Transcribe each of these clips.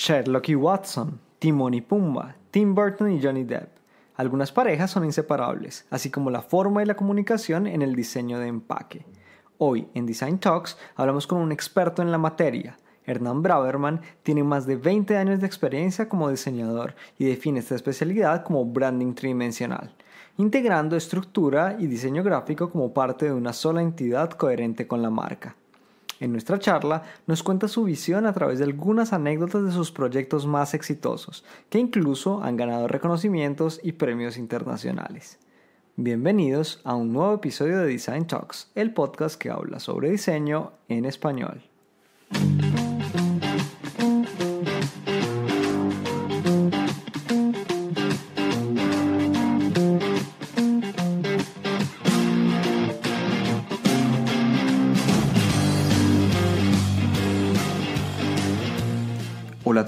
Sherlock y Watson, Timón y Pumba, Tim Burton y Johnny Depp. Algunas parejas son inseparables, así como la forma y la comunicación en el diseño de empaque. Hoy, en Design Talks, hablamos con un experto en la materia. Hernán Braverman tiene más de 20 años de experiencia como diseñador y define esta especialidad como branding tridimensional, integrando estructura y diseño gráfico como parte de una sola entidad coherente con la marca. En nuestra charla nos cuenta su visión a través de algunas anécdotas de sus proyectos más exitosos, que incluso han ganado reconocimientos y premios internacionales. Bienvenidos a un nuevo episodio de Design Talks, el podcast que habla sobre diseño en español.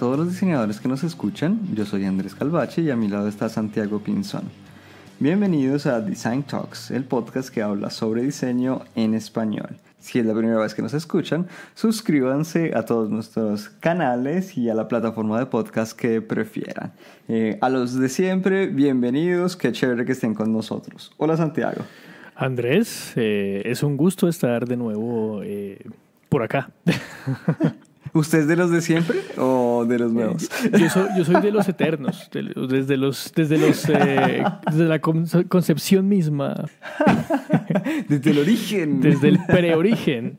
todos los diseñadores que nos escuchan, yo soy Andrés Calvache y a mi lado está Santiago Pinzón. Bienvenidos a Design Talks, el podcast que habla sobre diseño en español. Si es la primera vez que nos escuchan, suscríbanse a todos nuestros canales y a la plataforma de podcast que prefieran. Eh, a los de siempre, bienvenidos, qué chévere que estén con nosotros. Hola Santiago. Andrés, eh, es un gusto estar de nuevo eh, por acá. ¿Usted es de los de siempre o de los eh, nuevos? Yo soy, de los eternos, desde los, desde los, eh, desde la concepción misma. Desde el origen. Desde el preorigen.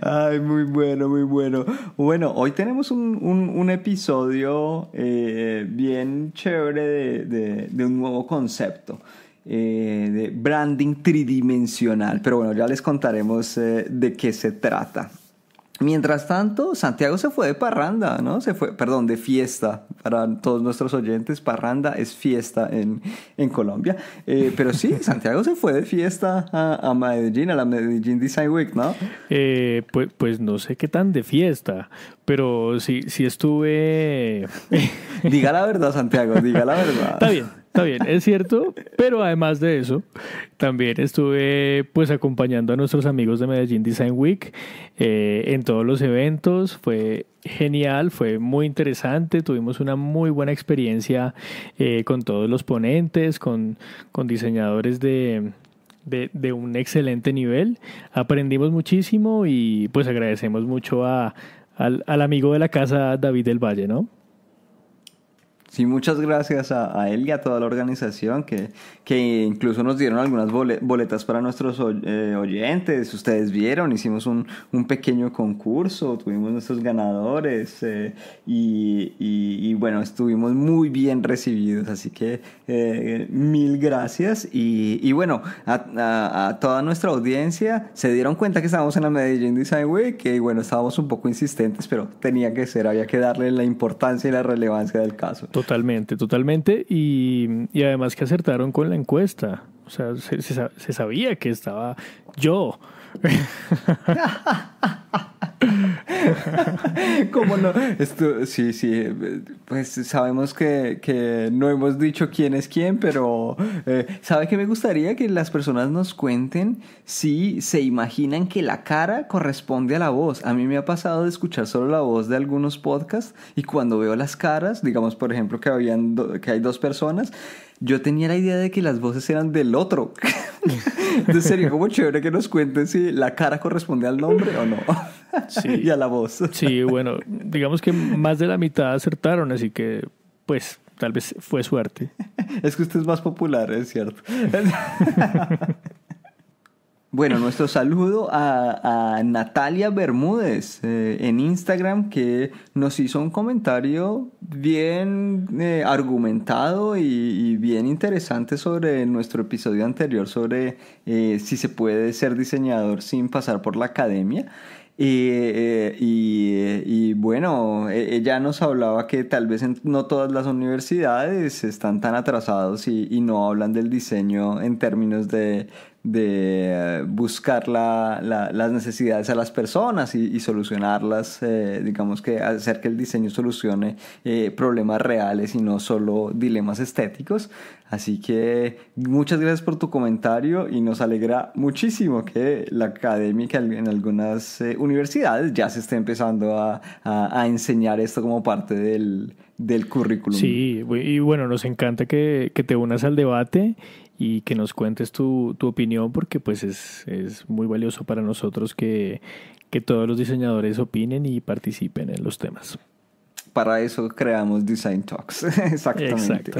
Ay, muy bueno, muy bueno. Bueno, hoy tenemos un, episodio eh, bien chévere de, un nuevo concepto. de branding tridimensional. Pero bueno, ya les contaremos de qué se trata. Mientras tanto, Santiago se fue de parranda, ¿no? Se fue, perdón, de fiesta. Para todos nuestros oyentes, parranda es fiesta en, Colombia. Eh, pero sí, Santiago se fue de fiesta a, a, Medellín, a la Medellín Design Week, ¿no? Eh, pues, pues no sé qué tan de fiesta, pero sí, sí estuve... diga la verdad, Santiago, diga la verdad. Está bien, Está bien, es cierto, pero además de eso, también estuve pues acompañando a nuestros amigos de Medellín Design Week eh, en todos los eventos, fue genial, fue muy interesante, tuvimos una muy buena experiencia eh, con todos los ponentes, con, diseñadores de, de, un excelente nivel. Aprendimos muchísimo y pues agradecemos mucho al, amigo de la casa David del Valle, ¿no? Sí, muchas gracias a, él y a toda la organización que, incluso nos dieron algunas boletas para nuestros eh, oyentes. Ustedes vieron, hicimos un, un, pequeño concurso, tuvimos nuestros ganadores eh, y, y, bueno, estuvimos muy bien recibidos. Así que eh, mil gracias y, y bueno, a, a, toda nuestra audiencia se dieron cuenta que estábamos en la Medellín Design Week y bueno, estábamos un poco insistentes, pero tenía que ser, había que darle la importancia y la relevancia del caso. Totalmente, totalmente. Y, además que acertaron con la encuesta. O sea, se, se sabía que estaba yo ¿Cómo no? sí, sí, pues sabemos que, no hemos dicho quién es quién, pero eh, ¿sabe que me gustaría que las personas nos cuenten si se imaginan que la cara corresponde a la voz? A mí me ha pasado de escuchar solo la voz de algunos podcasts y cuando veo las caras, digamos por ejemplo que, habían que hay dos personas, yo tenía la idea de que las voces eran del otro. Entonces sería como chévere que nos cuenten si la cara corresponde al nombre o no. Sí. y a la voz. sí, bueno, digamos que más de la mitad acertaron, así que pues tal vez fue suerte. Es que usted es más popular, es cierto. Bueno, nuestro saludo a, Natalia Bermúdez eh, en Instagram que nos hizo un comentario bien eh, argumentado y, bien interesante sobre nuestro episodio anterior sobre eh, si se puede ser diseñador sin pasar por la academia. y, bueno, e, ella nos hablaba que tal vez no todas las universidades están tan atrasados y no hablan del diseño en términos de, de buscar las necesidades a las personas y, solucionarlas, eh, digamos que hacer que el diseño solucione eh, problemas reales y no solo dilemas estéticos. Así que muchas gracias por tu comentario y nos alegra muchísimo que la académica en algunas eh, universidades ya se esté empezando a, a, enseñar esto como parte del, del currículum. Sí, y bueno, nos encanta que, que te unas al debate y que nos cuentes tu, opinión porque pues es, muy valioso para nosotros que, todos los diseñadores opinen y participen en los temas para eso creamos Design Talks. Exactamente.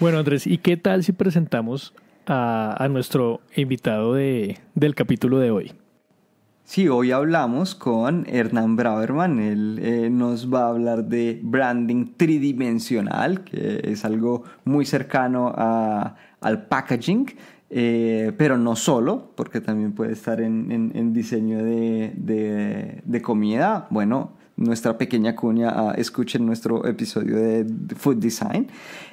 Bueno, Andrés, ¿y qué tal si presentamos a, a nuestro invitado de, del capítulo de hoy? Sí, hoy hablamos con Hernán Braverman. Él eh, nos va a hablar de branding tridimensional, que es algo muy cercano al packaging. Eh, pero no solo, porque también puede estar en, diseño de, de comida. Bueno, nuestra pequeña cuña a escuchen nuestro episodio de Food Design.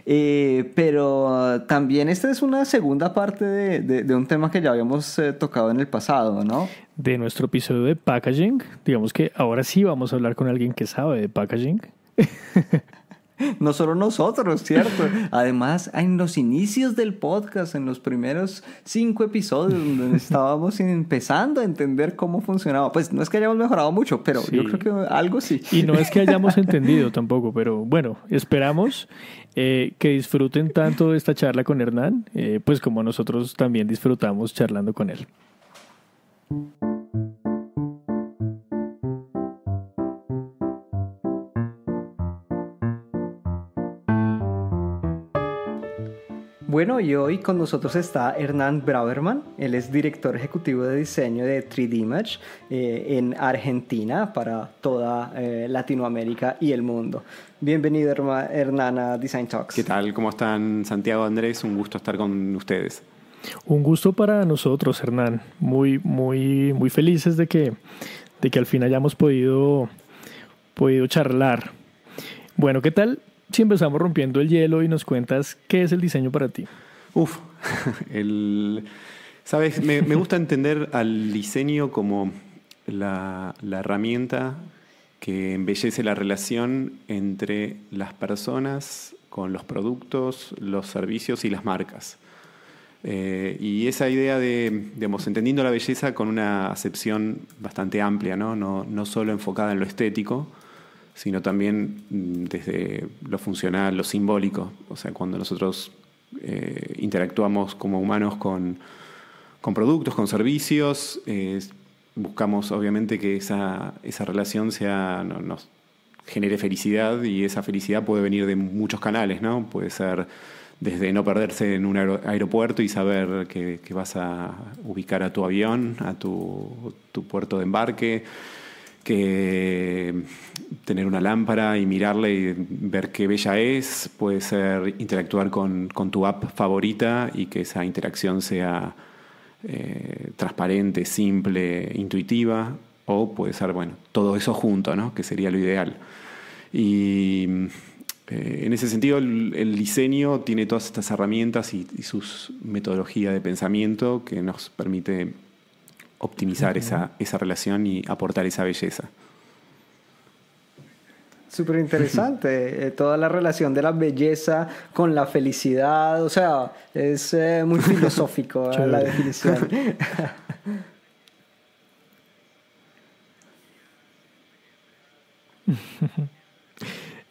Eh, pero también esta es una segunda parte de, un tema que ya habíamos eh, tocado en el pasado, ¿no? De nuestro episodio de packaging. Digamos que ahora sí vamos a hablar con alguien que sabe de packaging. no solo nosotros, ¿cierto? Además, en los inicios del podcast, en los primeros cinco episodios, donde estábamos empezando a entender cómo funcionaba. Pues no es que hayamos mejorado mucho, pero yo creo que algo sí. Y no es que hayamos entendido tampoco, pero bueno, esperamos eh, que disfruten tanto esta charla con Hernán, eh, pues como nosotros también disfrutamos charlando con él. Bueno, y hoy con nosotros está Hernán Brauerman, él es director ejecutivo de diseño de 3D Image eh, en Argentina para toda eh, Latinoamérica y el mundo. Bienvenido Hernán a Design Talks. ¿Qué tal? ¿Cómo están Santiago, Andrés? Un gusto estar con ustedes. Un gusto para nosotros, Hernán. Muy, muy, muy felices de que, de que al fin hayamos podido, podido charlar. Bueno, ¿qué tal? si empezamos rompiendo el hielo y nos cuentas qué es el diseño para ti? Uf, sabes, me, gusta entender al diseño como la, herramienta que embellece la relación entre las personas con los productos, los servicios y las marcas. Eh, y esa idea de, digamos, entendiendo la belleza con una acepción bastante amplia, no, no, no solo enfocada en lo estético, sino también mm, desde lo funcional, lo simbólico. O sea, cuando nosotros eh, interactuamos como humanos con, con productos, con servicios, buscamos obviamente que esa, esa relación sea, nos genere felicidad y esa felicidad puede venir de muchos canales, ¿no? Puede ser desde no perderse en un aeropuerto y saber que, que, vas a ubicar a tu avión, a tu, tu puerto de embarque, que tener una lámpara y mirarla y ver qué bella es, puede ser interactuar con, tu app favorita y que esa interacción sea eh, transparente, simple, intuitiva, o puede ser, bueno, todo eso junto, ¿no? que sería lo ideal. Y eh, en ese sentido, el, diseño tiene todas estas herramientas y, sus metodologías de pensamiento que nos permite optimizar esa, esa relación y aportar esa belleza. Súper interesante, eh, toda la relación de la belleza con la felicidad, o sea, es eh, muy filosófico eh, la definición.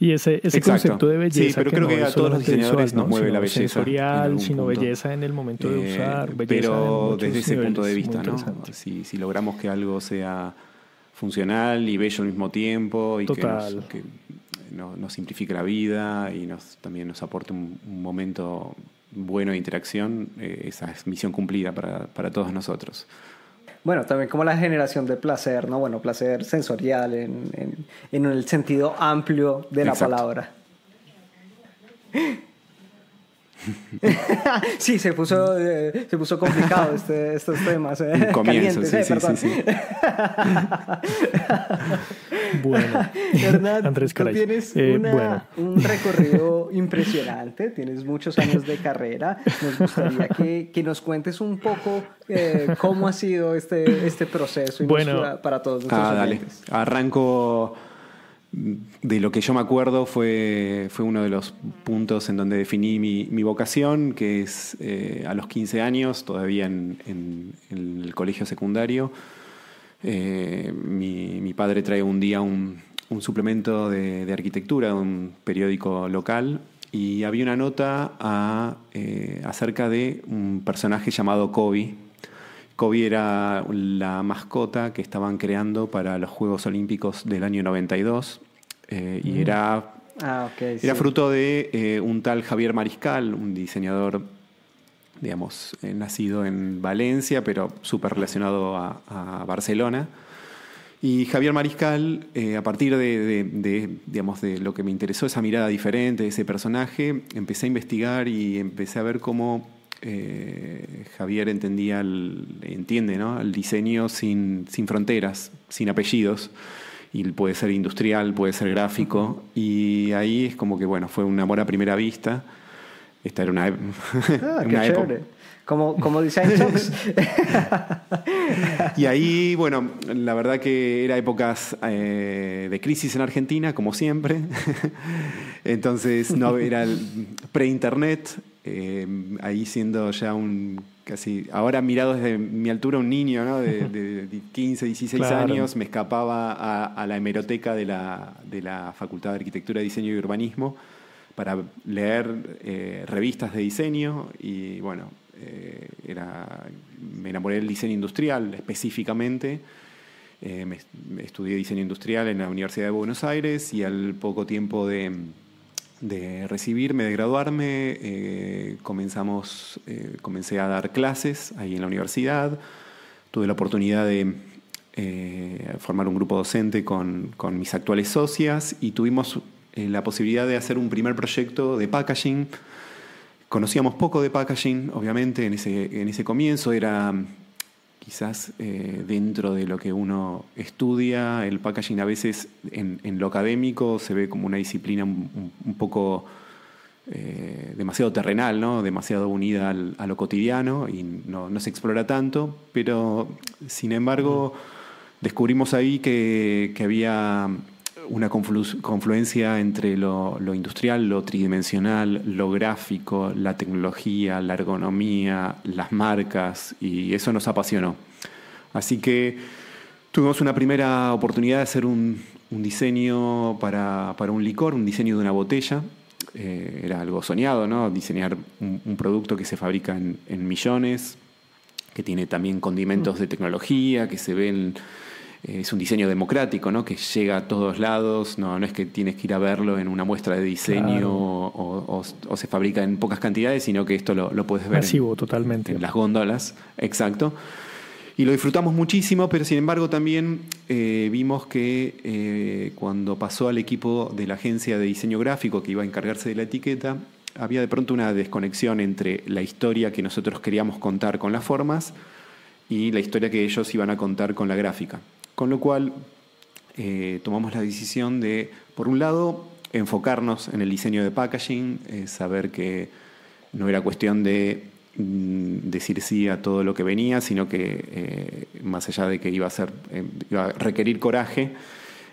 Y ese, ese concepto de belleza. pero creo que a todos los diseñadores mueve la belleza. Sensorial, sino belleza en el momento de eh, usar. pero desde ese punto de vista, Si, si, logramos que algo sea funcional y bello al mismo tiempo y que, nos, simplifique la vida y nos también nos aporte un, momento bueno de interacción, eh, esa es misión cumplida para, para todos nosotros. Bueno, también como la generación de placer, ¿no? Bueno, placer sensorial en, en, el sentido amplio de la palabra. sí, se puso, eh, se puso complicado este, estos temas. Eh. eh sí, sí, sí, Bueno, Andrés tienes eh, un recorrido impresionante, tienes muchos años de carrera. Nos gustaría que, nos cuentes un poco eh, cómo ha sido este, este proceso para todos nosotros. Ah, dale. Arranco de lo que yo me acuerdo fue, fue uno de los puntos en donde definí mi, vocación, que es eh, a los 15 años, todavía en el colegio secundario eh, mi, padre trae un día un, suplemento de, de, arquitectura, un periódico local, y había una nota eh, acerca de un personaje llamado Kobe. Kobe era la mascota que estaban creando para los Juegos Olímpicos del año 92 y eh, mm. era, ah, fruto de un tal Javier Mariscal, un diseñador digamos, eh, nacido en Valencia, pero súper relacionado a, Barcelona. Y Javier Mariscal, eh, a partir de, lo que me interesó, esa mirada diferente ese personaje, empecé a investigar y empecé a ver cómo eh, Javier entendía entiende el diseño sin, sin fronteras, sin apellidos y puede ser industrial, puede ser gráfico, y ahí es como que, bueno, fue un amor a primera vista esta era una, ah, una época. Como, como Design y ahí, bueno, la verdad que era épocas eh, de crisis en Argentina, como siempre. Entonces, no era pre-internet, eh, ahí siendo ya un casi, ahora mirado desde mi altura, un niño ¿no? de, de 15, 16 años, me escapaba a, la hemeroteca de la, de la Facultad de Arquitectura, Diseño y Urbanismo para leer eh, revistas de diseño y bueno, eh, me enamoré del diseño industrial específicamente. Eh, estudié diseño industrial en la Universidad de Buenos Aires y al poco tiempo de, recibirme, de graduarme, comenzamos, comencé a dar clases ahí en la universidad. Tuve la oportunidad de formar un grupo docente con, mis actuales socias y tuvimos eh, la posibilidad de hacer un primer proyecto de packaging. Conocíamos poco de packaging, obviamente, en ese, en ese comienzo era mm, quizás eh, dentro de lo que uno estudia, el packaging a veces en, lo académico se ve como una disciplina un, poco eh, demasiado terrenal, ¿no? demasiado unida a lo cotidiano y no, se explora tanto, pero sin embargo descubrimos ahí que había una confluencia entre lo, industrial, lo tridimensional, lo gráfico, la tecnología, la ergonomía, las marcas, y eso nos apasionó. Así que tuvimos una primera oportunidad de hacer un, diseño para, un licor, un diseño de una botella. Eh, era algo soñado, ¿no? Diseñar un, producto que se fabrica en, millones, que tiene también condimentos mm. de tecnología, que se ven... Eh, es un diseño democrático, ¿no? Que llega a todos lados, no, es que tienes que ir a verlo en una muestra de diseño o, se fabrica en pocas cantidades, sino que esto lo, puedes ver. en, totalmente. En las góndolas, exacto. Y lo disfrutamos muchísimo, pero sin embargo también eh, vimos que eh, cuando pasó al equipo de la agencia de diseño gráfico que iba a encargarse de la etiqueta, había de pronto una desconexión entre la historia que nosotros queríamos contar con las formas y la historia que ellos iban a contar con la gráfica. Con lo cual, eh, tomamos la decisión de, por un lado, enfocarnos en el diseño de packaging, eh, saber que no era cuestión de mm, decir sí a todo lo que venía, sino que eh, más allá de que iba a, ser, iba a requerir coraje,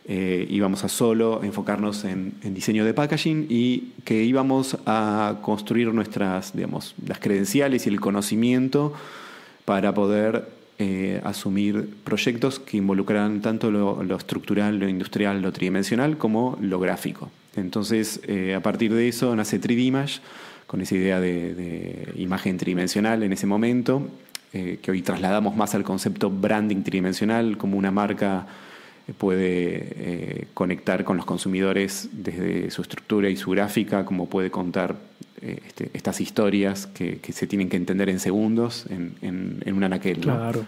íbamos a solo enfocarnos en, en, diseño de packaging y que íbamos a construir nuestras, digamos, las credenciales y el conocimiento para poder eh, asumir proyectos que involucran tanto lo, estructural, lo industrial, lo tridimensional como lo gráfico. Entonces, eh, a partir de eso nace 3D Image, con esa idea de, imagen tridimensional en ese momento, eh, que hoy trasladamos más al concepto branding tridimensional, como una marca puede conectar con los consumidores desde su estructura y su gráfica, como puede contar eh, este, estas historias que, se tienen que entender en segundos en, en, un anaquel. Claro.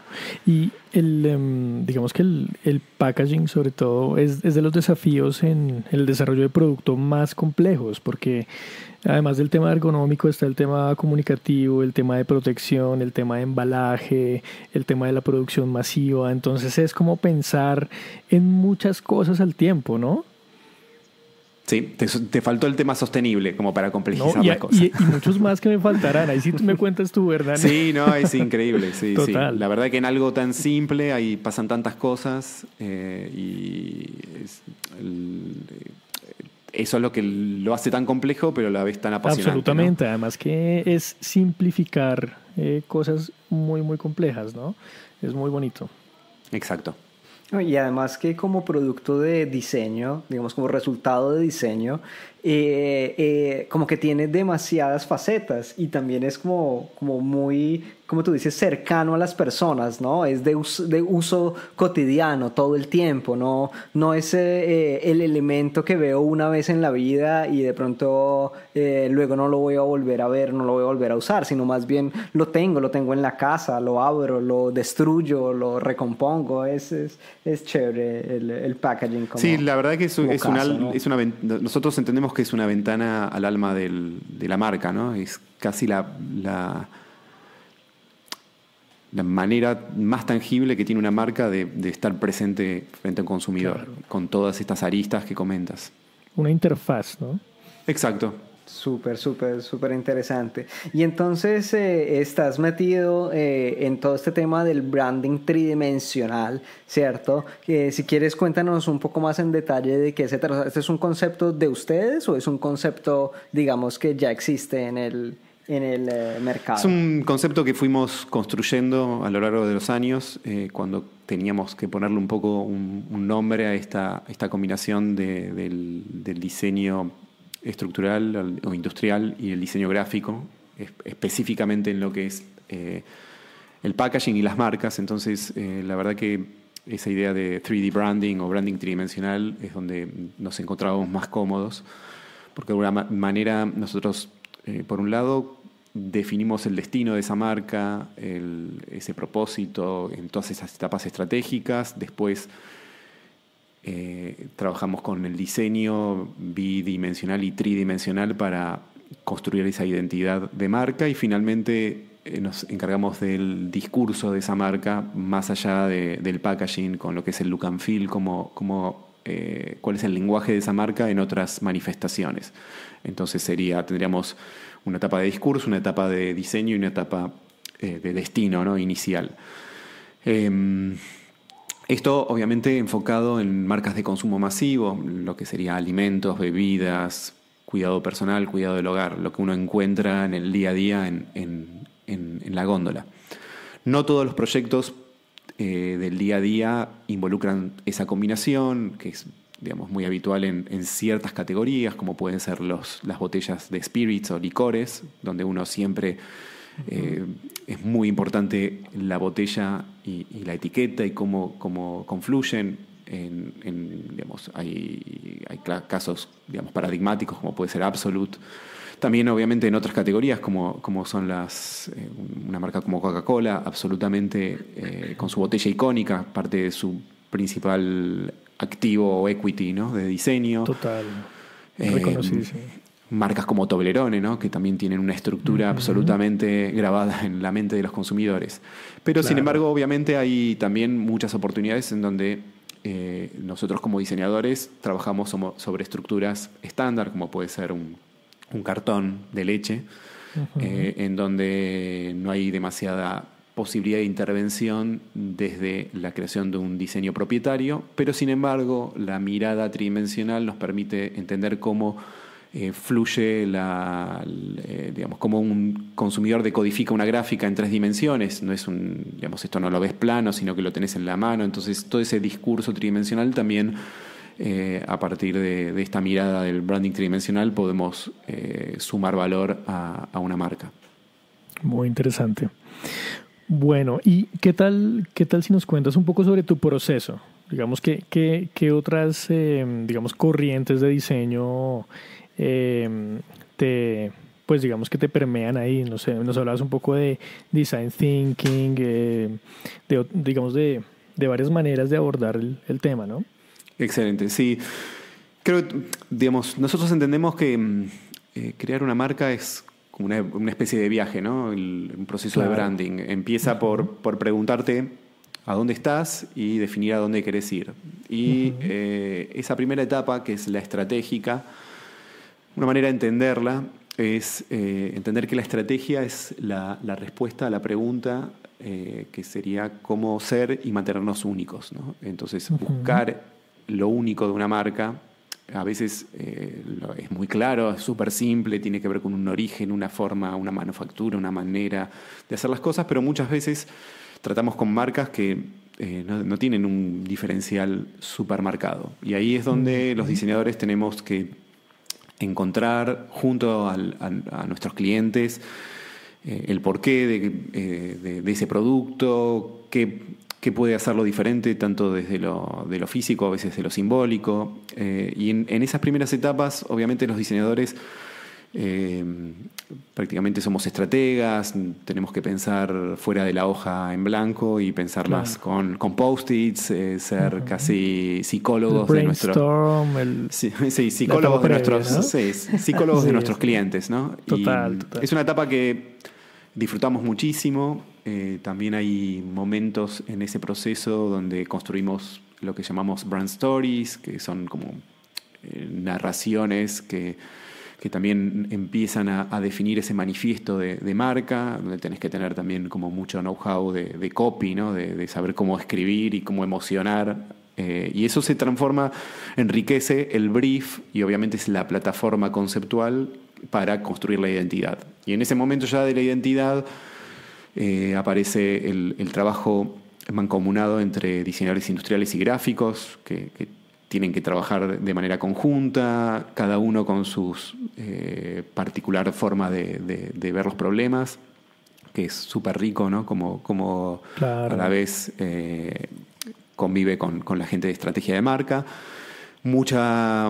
Y el, em, digamos que el, el, packaging, sobre todo, es, es de los desafíos en el desarrollo de producto más complejos, porque además del tema ergonómico está el tema comunicativo, el tema de protección, el tema de embalaje, el tema de la producción masiva. Entonces es como pensar en muchas cosas al tiempo, ¿no? Sí, te, faltó el tema sostenible como para complejizar las cosas. la Y, muchos más que me faltarán. Ahí sí me cuentas tú, ¿verdad? Sí, no, es increíble. La verdad que en algo tan simple ahí pasan tantas cosas eh, y eh, eso es lo que lo hace tan complejo, pero a la vez tan apasionante. Absolutamente. Además que es simplificar eh, cosas muy, muy complejas, ¿no? Es muy bonito. Exacto. Y además que como producto de diseño, digamos como resultado de diseño, eh, eh, como que tiene demasiadas facetas y también es como, como muy como tú dices, cercano a las personas, ¿no? Es de uso, cotidiano todo el tiempo, ¿no? No es eh, eh, el elemento que veo una vez en la vida y de pronto eh, luego no lo voy a volver a ver, no lo voy a volver a usar, sino más bien lo tengo, lo tengo en la casa, lo abro, lo destruyo, lo recompongo. Es, es, chévere el, packaging. sí, la verdad que es, una, Nosotros entendemos que es una ventana al alma del, de la marca, ¿no? Es casi la la manera más tangible que tiene una marca de, estar presente frente al consumidor, con todas estas aristas que comentas. Una interfaz, ¿no? Exacto. Súper, súper, súper interesante. Y entonces eh, estás metido eh, en todo este tema del branding tridimensional, ¿cierto? Eh, si quieres cuéntanos un poco más en detalle de qué se trata. ¿Este es un concepto de ustedes o es un concepto, digamos, que ya existe en el, el eh, mercado. Es un concepto que fuimos construyendo a lo largo de los años, eh, cuando teníamos que ponerle un poco un, nombre a esta, esta combinación del, diseño estructural o industrial y el diseño gráfico, específicamente en lo que es eh, el packaging y las marcas. Entonces, la verdad que esa idea de 3D branding o branding tridimensional es donde nos encontrábamos más cómodos, porque de alguna manera nosotros, por un lado, definimos el destino de esa marca, ese propósito en todas esas etapas estratégicas. Después eh, trabajamos con el diseño bidimensional y tridimensional para construir esa identidad de marca y finalmente eh, nos encargamos del discurso de esa marca más allá del packaging, con lo que es el look and feel, como, como eh, cuál es el lenguaje de esa marca en otras manifestaciones. Entonces sería, tendríamos una etapa de discurso, una etapa de diseño y una etapa eh, de destino ¿no? inicial. Em, esto obviamente enfocado en marcas de consumo masivo, lo que sería alimentos, bebidas, cuidado personal, cuidado del hogar, lo que uno encuentra en el día a día en, la góndola. No todos los proyectos eh, del día a día involucran esa combinación, que es muy habitual en, ciertas categorías, como pueden ser los, las botellas de spirits o licores, donde uno siempre eh, es muy importante la botella y, la etiqueta y cómo, confluyen. En, digamos, hay, casos digamos, paradigmáticos como puede ser Absolute. También obviamente en otras categorías como, como son las, eh, una marca como Coca-Cola, absolutamente eh, con su botella icónica, parte de su principal activo o equity ¿no? de diseño. Total. Eh, marcas como Toblerone, ¿no? que también tienen una estructura absolutamente grabada en la mente de los consumidores. Pero sin embargo, obviamente hay también muchas oportunidades en donde eh, nosotros como diseñadores trabajamos sobre estructuras estándar, como puede ser un, cartón de leche, eh, en donde no hay demasiada posibilidad de intervención desde la creación de un diseño propietario, pero sin embargo la mirada tridimensional nos permite entender cómo eh, fluye la, eh, digamos, cómo un consumidor decodifica una gráfica en tres dimensiones. No es un, digamos, esto no lo ves plano, sino que lo tenés en la mano. Entonces, todo ese discurso tridimensional también, eh, a partir de, esta mirada del branding tridimensional, podemos sumar valor a una marca. Muy interesante. Bueno, ¿y qué tal, qué tal si nos cuentas un poco sobre tu proceso? Digamos, ¿qué, qué, otras em, digamos, corrientes de diseño em, te, pues digamos que te permean ahí. No sé, nos hablabas un poco de design thinking, eh, de, digamos de, varias maneras de abordar el, tema, ¿no? Excelente, sí. Creo, digamos, nosotros entendemos que mm, eh, crear una marca es como una, especie de viaje, un proceso de branding. Empieza por, preguntarte a dónde estás y definir a dónde quieres ir. Y eh, esa primera etapa, que es la estratégica, una manera de entenderla es eh, entender que la estrategia es la, respuesta a la pregunta eh, que sería cómo ser y mantenernos únicos. Entonces, buscar lo único de una marca a veces eh, es muy claro, es súper simple, tiene que ver con un origen, una forma, una manufactura, una manera de hacer las cosas, pero muchas veces tratamos con marcas que eh, no, tienen un diferencial súper marcado. Y ahí es donde los diseñadores tenemos que encontrar junto a, nuestros clientes eh, el porqué de, de ese producto, qué que puede hacerlo diferente, tanto desde lo, físico, a veces de lo simbólico. Eh, y en, esas primeras etapas, obviamente los diseñadores eh, prácticamente somos estrategas, tenemos que pensar fuera de la hoja en blanco y pensar más con, con post-its, eh, ser casi psicólogos de nuestros sí, psicólogos de nuestros sí, psicólogos de nuestros clientes, ¿no? Total, Es una etapa que disfrutamos muchísimo. Eh, también hay momentos en ese proceso donde construimos lo que llamamos brand stories, que son como eh, narraciones que, también empiezan a, definir ese manifiesto de, marca, donde tenés que tener también como mucho know-how de, copy, de, saber cómo escribir y cómo emocionar. Eh, y eso se transforma, enriquece el brief y obviamente es la plataforma conceptual para construir la identidad. Y en ese momento ya de la identidad eh, aparece el, trabajo mancomunado entre diseñadores industriales y gráficos, que, tienen que trabajar de manera conjunta, cada uno con su eh, particular forma de, ver los problemas, que es súper rico, ¿no? Como, como a la vez eh, convive con, con la gente de estrategia de marca. Mucha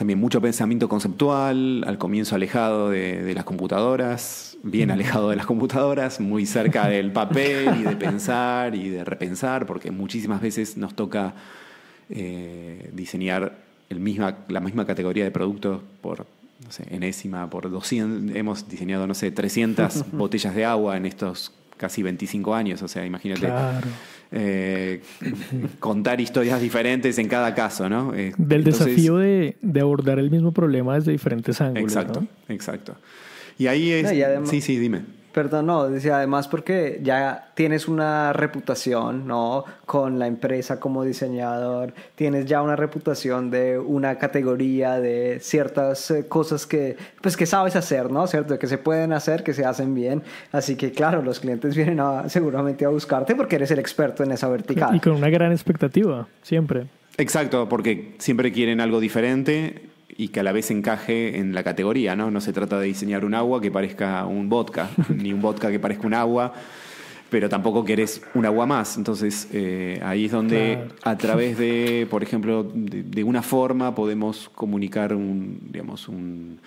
también mucho pensamiento conceptual, al comienzo alejado de, las computadoras, bien alejado de las computadoras, muy cerca del papel y de pensar y de repensar, porque muchísimas veces nos toca eh, diseñar el misma, la misma categoría de productos por no sé, enésima, por 200, hemos diseñado, no sé, 300 botellas de agua en estos casi 25 años, o sea, imagínate. Eh, contar historias diferentes en cada caso, ¿no? Eh, Del desafío de, abordar el mismo problema desde diferentes ángulos. Exacto, exacto. Y ahí es... sí, sí, dime. Perdón, no, decía además porque ya tienes una reputación, ¿no? Con la empresa como diseñador, tienes ya una reputación de una categoría, de ciertas eh, cosas que, pues que sabes hacer, ¿no? ¿Cierto? Que se pueden hacer, que se hacen bien. Así que claro, los clientes vienen a, seguramente a buscarte porque eres el experto en esa vertical. Y con una gran expectativa, siempre. Exacto, porque siempre quieren algo diferente, y que a la vez encaje en la categoría, ¿no? No se trata de diseñar un agua que parezca un vodka, ni un vodka que parezca un agua, pero tampoco querés un agua más. Entonces eh, ahí es donde a través de, por ejemplo, de, de una forma podemos comunicar un, digamos, un,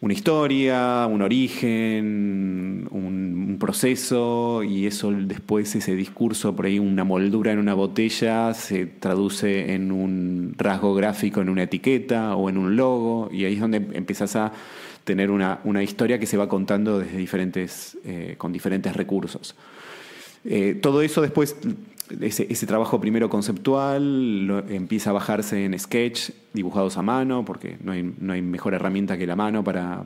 una historia, un origen, un, proceso, y eso después, ese discurso, por ahí una moldura en una botella, se traduce en un rasgo gráfico, en una etiqueta o en un logo, y ahí es donde empiezas a tener una, historia que se va contando desde diferentes, eh, con diferentes recursos. Eh, todo eso después ese, trabajo primero conceptual empieza a bajarse en sketch, dibujados a mano, porque no hay, mejor herramienta que la mano para,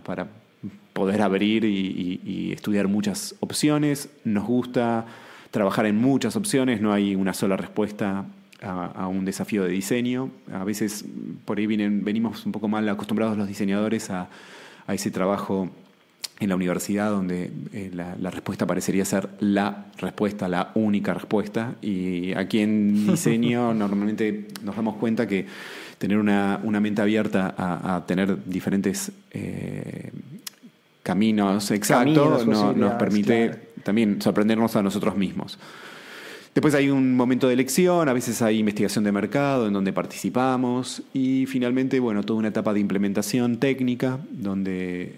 poder abrir y, estudiar muchas opciones. Nos gusta trabajar en muchas opciones, no hay una sola respuesta a, un desafío de diseño. A veces por ahí venimos un poco mal acostumbrados los diseñadores a, a ese trabajo en la universidad donde eh, la, respuesta parecería ser la respuesta, la única respuesta. Y aquí en diseño normalmente nos damos cuenta que tener una, una mente abierta a, tener diferentes eh, caminos exactos nos, permite también sorprendernos a nosotros mismos. Después hay un momento de elección, a veces hay investigación de mercado en donde participamos y finalmente, bueno, toda una etapa de implementación técnica donde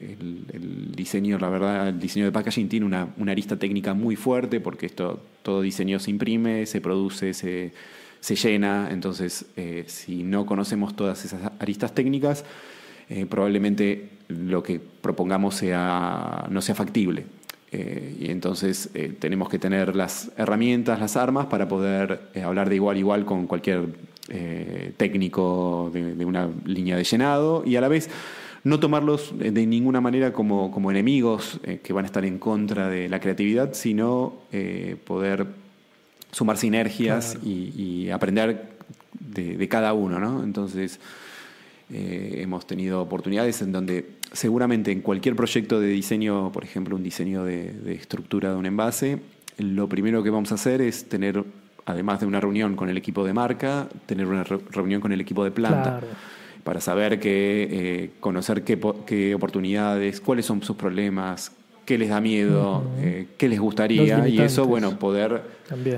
eh, el, diseño, la verdad, el diseño de packaging tiene una, arista técnica muy fuerte porque esto, todo diseño se imprime, se produce, se, se llena, entonces eh, si no conocemos todas esas aristas técnicas, eh, probablemente lo que propongamos sea, no sea factible. Eh, y entonces eh, tenemos que tener las herramientas, las armas para poder eh, hablar de igual a igual con cualquier técnico de, una línea de llenado y a la vez no tomarlos de ninguna manera como, enemigos que van a estar en contra de la creatividad, sino poder sumar sinergias y, aprender de, cada uno. Entonces hemos tenido oportunidades en donde seguramente en cualquier proyecto de diseño, por ejemplo, un diseño de, estructura de un envase, lo primero que vamos a hacer es tener, además de una reunión con el equipo de marca, tener una reunión con el equipo de planta. Para saber qué, eh, conocer qué, qué oportunidades, cuáles son sus problemas, qué les da miedo, eh, qué les gustaría y eso, bueno, poder...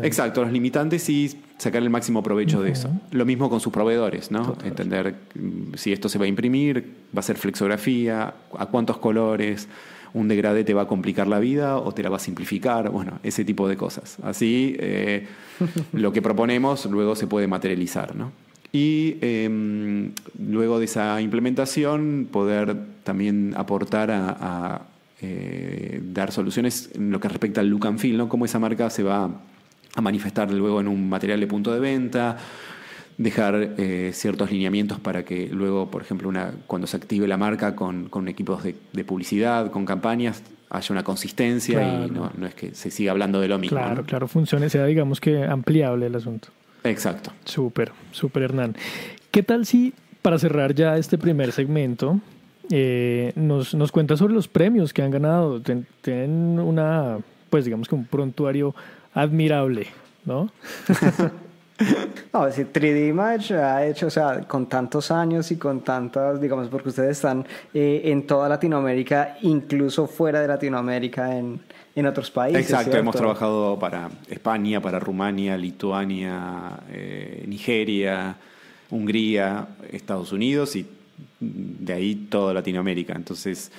Exacto, los limitantes y sacar el máximo provecho de eso. Lo mismo con sus proveedores, ¿no? Entender mm, si esto se va a imprimir, va a ser flexografía, a cuántos colores, un degradé te va a complicar la vida o te la va a simplificar, bueno, ese tipo de cosas. Así, eh, lo que proponemos luego se puede materializar, ¿no? Y em, luego de esa implementación, poder también aportar a eh, dar soluciones en lo que respecta al look and feel, ¿no? Cómo esa marca se va a manifestar luego en un material de punto de venta, dejar eh, ciertos lineamientos para que luego, por ejemplo, una, cuando se active la marca con, equipos de, publicidad, con campañas, haya una consistencia y no, es que se siga hablando de lo mismo. Claro, claro, funcione, sea digamos que ampliable el asunto. Exacto. Súper, súper Hernán. ¿Qué tal si para cerrar ya este primer segmento, eh, nos, cuenta sobre los premios que han ganado. tienen una, pues digamos que un prontuario admirable, ¿no? No, decir, 3D Image ha hecho, o sea, con tantos años y con tantas, digamos, porque ustedes están eh, en toda Latinoamérica, incluso fuera de Latinoamérica, en, otros países. Exacto, hemos trabajado para España, para Rumania, Lituania, eh, Nigeria, Hungría, Estados Unidos y de ahí toda Latinoamérica. Entonces,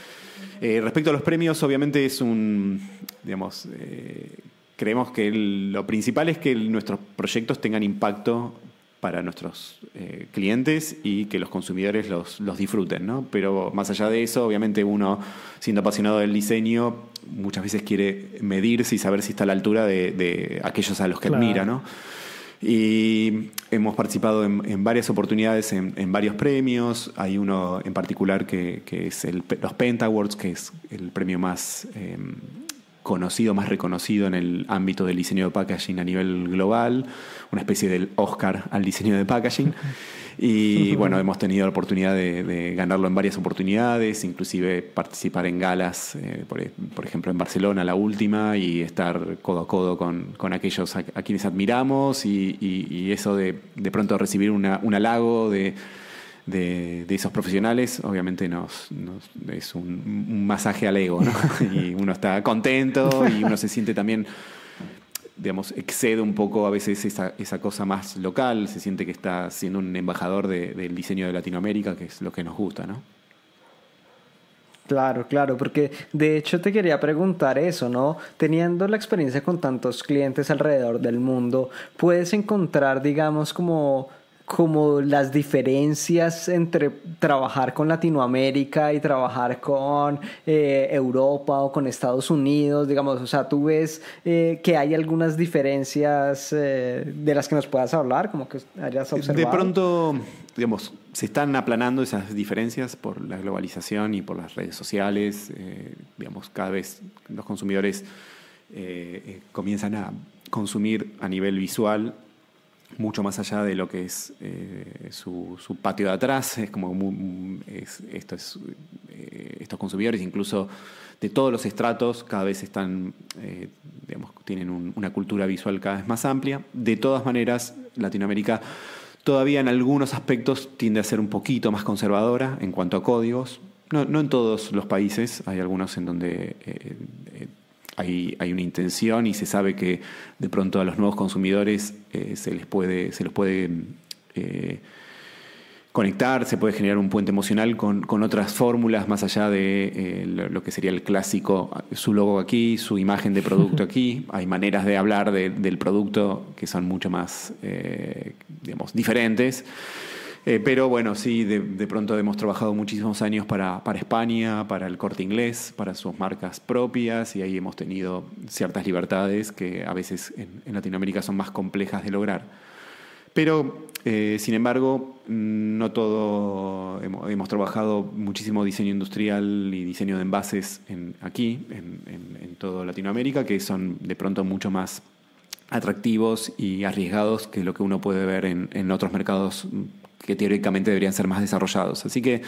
eh, respecto a los premios, obviamente es un, digamos, eh, creemos que lo principal es que nuestros proyectos tengan impacto para nuestros eh, clientes y que los consumidores los, los, disfruten, ¿no? Pero más allá de eso, obviamente uno, siendo apasionado del diseño, muchas veces quiere medirse y saber si está a la altura de, aquellos a los que admira, ¿no? Y hemos participado en, varias oportunidades, en, varios premios. Hay uno en particular que, es el, los Penta Awards, que es el premio más em, conocido, más reconocido en el ámbito del diseño de packaging a nivel global, una especie del Oscar al diseño de packaging. Y bueno, hemos tenido la oportunidad de, ganarlo en varias oportunidades, inclusive participar en galas, eh, por, ejemplo en Barcelona la última, y estar codo a codo con, aquellos a, quienes admiramos y, eso de, de, pronto recibir un halago de... De, esos profesionales, obviamente nos, es un, masaje al ego, Y uno está contento y uno se siente también digamos, excede un poco a veces esa, esa, cosa más local, se siente que está siendo un embajador del diseño de Latinoamérica, que es lo que nos gusta, ¿no? Claro, claro, porque de hecho te quería preguntar eso, ¿no? Teniendo la experiencia con tantos clientes alrededor del mundo, puedes encontrar, digamos, como como las diferencias entre trabajar con Latinoamérica y trabajar con eh, Europa o con Estados Unidos, digamos, o sea, tú ves eh, que hay algunas diferencias eh, de las que nos puedas hablar, como que hayas observado. De pronto, digamos, se están aplanando esas diferencias por la globalización y por las redes sociales, digamos, cada vez los consumidores comienzan a consumir a nivel visual mucho más allá de lo que es eh, su, patio de atrás, es como esto es, eh, estos consumidores, incluso de todos los estratos, cada vez están, eh, tienen una cultura visual cada vez más amplia. De todas maneras, Latinoamérica todavía en algunos aspectos tiende a ser un poquito más conservadora en cuanto a códigos. No, no en todos los países, hay algunos en donde hay, una intención y se sabe que de pronto a los nuevos consumidores eh, se les puede, se los puede eh, conectar, se puede generar un puente emocional con, con otras fórmulas más allá de eh, lo, que sería el clásico, su logo aquí, su imagen de producto aquí. Hay maneras de hablar del producto que son mucho más, digamos, diferentes. Eh, pero bueno, sí, de, pronto hemos trabajado muchísimos años para, España, para el corte inglés, para sus marcas propias y ahí hemos tenido ciertas libertades que a veces en, Latinoamérica son más complejas de lograr. Pero, eh, sin embargo, no todo. Hemos, trabajado muchísimo diseño industrial y diseño de envases aquí, en, toda Latinoamérica, que son de pronto mucho más atractivos y arriesgados que lo que uno puede ver en, en, otros mercados que teóricamente deberían ser más desarrollados. Así que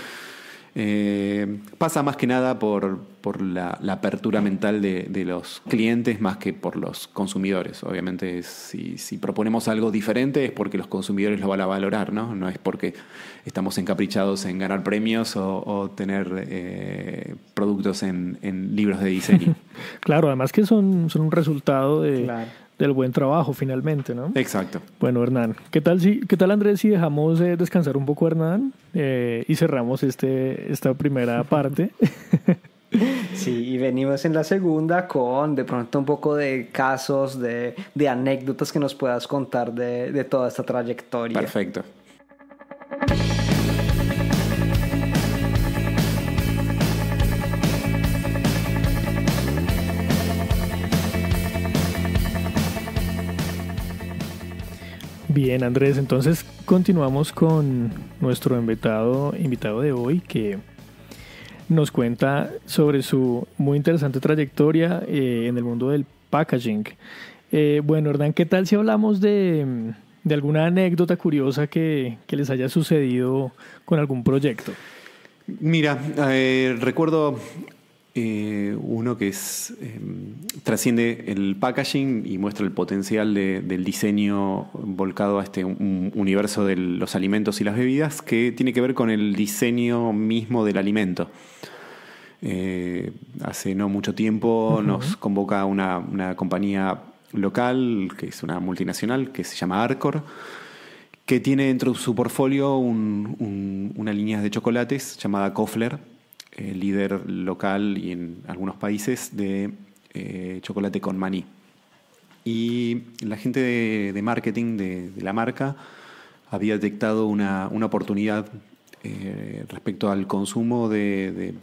eh, pasa más que nada por, la, apertura mental de, los clientes más que por los consumidores. Obviamente, si, proponemos algo diferente es porque los consumidores lo van a valorar, ¿no? No es porque estamos encaprichados en ganar premios o, tener eh, productos en, libros de diseño. claro, además que son, son un resultado de, del buen trabajo finalmente, ¿no? Exacto. Bueno, Hernán, ¿qué tal, si, qué tal Andrés si dejamos eh, descansar un poco Hernán eh, y cerramos este, esta primera parte? Sí, y venimos en la segunda con de pronto un poco de casos, de, de anécdotas que nos puedas contar de, de toda esta trayectoria. Perfecto. Bien, Andrés, entonces continuamos con nuestro invitado, invitado de hoy que nos cuenta sobre su muy interesante trayectoria eh, en el mundo del packaging. Eh, bueno, Hernán, ¿qué tal si hablamos de, alguna anécdota curiosa que, les haya sucedido con algún proyecto? Mira, eh, recuerdo eh, uno que es, em, trasciende el packaging y muestra el potencial del diseño volcado a este universo de los alimentos y las bebidas, que tiene que ver con el diseño mismo del alimento. Eh, hace no mucho tiempo nos convoca una, compañía local, que es una multinacional, que se llama Arcor que tiene dentro de su portfolio una línea de chocolates llamada Kofler, eh, líder local y en algunos países de eh, chocolate con maní. Y la gente de, marketing de, la marca había detectado una, oportunidad eh, respecto al consumo de,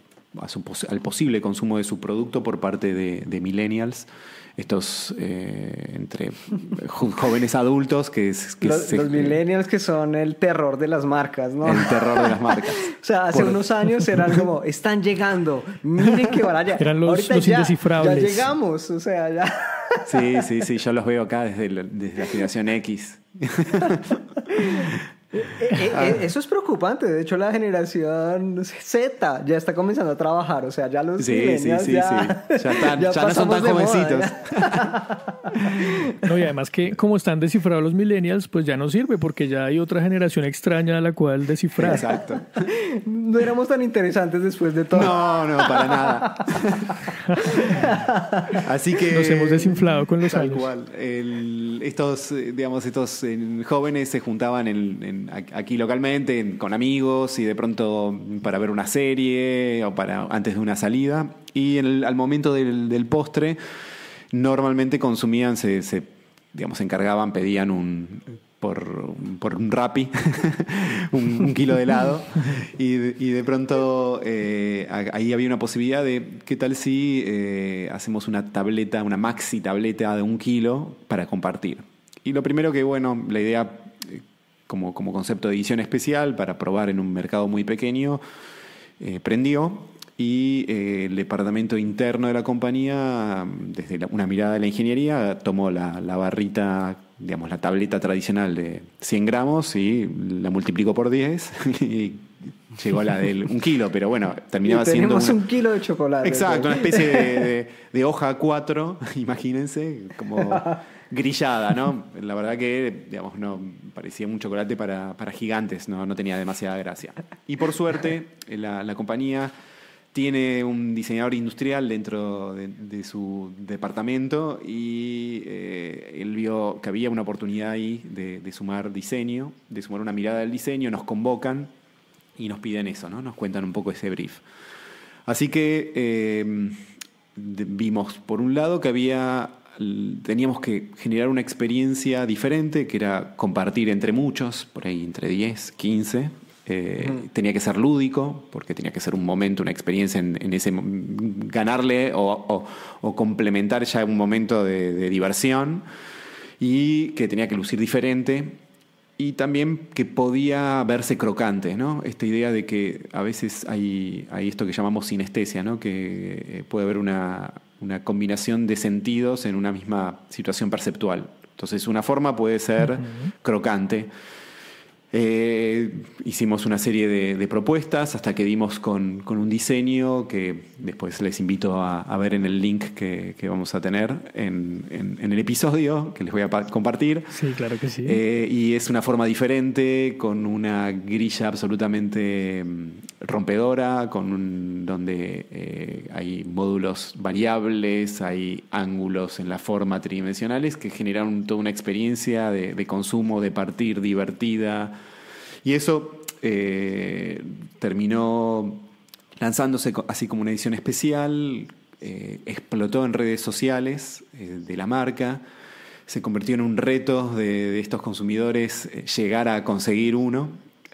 al posible consumo de su producto por parte de, millennials, estos eh, entre jóvenes adultos que, los, millennials que son el terror de las marcas, ¿no? El terror de las marcas. o sea, hace unos años eran como, están llegando, miren qué Eran los, Ahorita ya, indescifrables. Ya llegamos, o sea, ya. sí, sí, sí, yo los veo acá desde, desde la generación X. Eh, eh, eh, eso es preocupante. De hecho, la generación Z ya está comenzando a trabajar. O sea, ya los sí, sí, sí, ya, sí. Ya, no son tan jovencitos. no, y además que como están descifrados los millennials, pues ya no sirve porque ya hay otra generación extraña a la cual descifrar. Exacto. No éramos tan interesantes después de todo. No, no, para nada. Así que... Nos hemos desinflado con los años. Cual. estos, digamos, estos jóvenes se juntaban en aquí localmente, con amigos y de pronto para ver una serie o para antes de una salida. Y el, al momento del, postre, normalmente consumían, se, digamos, encargaban, pedían un, por, por, un rapi, un, kilo de helado, y, de pronto eh, ahí había una posibilidad de qué tal si eh, hacemos una tableta, una maxi tableta de un kilo para compartir. Y lo primero que, bueno, la idea como, concepto de edición especial para probar en un mercado muy pequeño, eh, prendió y eh, el departamento interno de la compañía, desde una mirada de la ingeniería, tomó la, barrita, digamos, la tableta tradicional de 100 gramos y la multiplicó por 10 y llegó la del un kilo, pero bueno, terminaba siendo. Tenemos un kilo de chocolate. Exacto, una ¿eh? especie de, hoja 4, imagínense, como grillada, ¿no? La verdad que, digamos, no parecía un chocolate para, gigantes, ¿no? tenía demasiada gracia. Y por suerte, la, compañía tiene un diseñador industrial dentro de, su departamento y eh, él vio que había una oportunidad ahí de, de sumar diseño, de sumar una mirada al diseño, nos convocan y nos piden eso, ¿no? Nos cuentan un poco ese brief. Así que eh, vimos, por un lado, que había teníamos que generar una experiencia diferente, que era compartir entre muchos, por ahí entre 10, 15. Eh, tenía que ser lúdico, porque tenía que ser un momento, una experiencia en, ese ganarle o, complementar ya un momento de, de diversión y que tenía que lucir diferente y también que podía verse crocante, ¿no? Esta idea de que a veces hay, hay esto que llamamos sinestesia, ¿no? Que eh, puede haber una, combinación de sentidos en una misma situación perceptual. Entonces, una forma puede ser crocante. Eh, hicimos una serie de, propuestas hasta que dimos con, un diseño que después les invito a, ver en el link que, vamos a tener en, el episodio que les voy a compartir. Sí, claro que sí. Eh, y es una forma diferente, con una grilla absolutamente mm, rompedora, con un, donde eh, hay módulos variables, hay ángulos en la forma tridimensionales que generaron toda una experiencia de, consumo, de partir, divertida. Y eso eh, terminó lanzándose así como una edición especial, eh, explotó en redes sociales de la marca, se convirtió en un reto de estos consumidores llegar a conseguir uno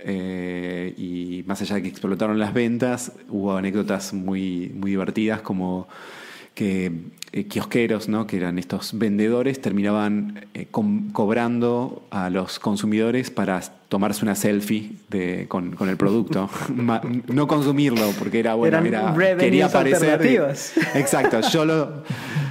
eh, y más allá de que explotaron las ventas, hubo anécdotas muy, muy divertidas como que eh, kiosqueros, ¿no? que eran estos vendedores, terminaban eh, cobrando a los consumidores para tomarse una selfie con, el producto. no consumirlo, porque era bueno, era, quería Exacto, yo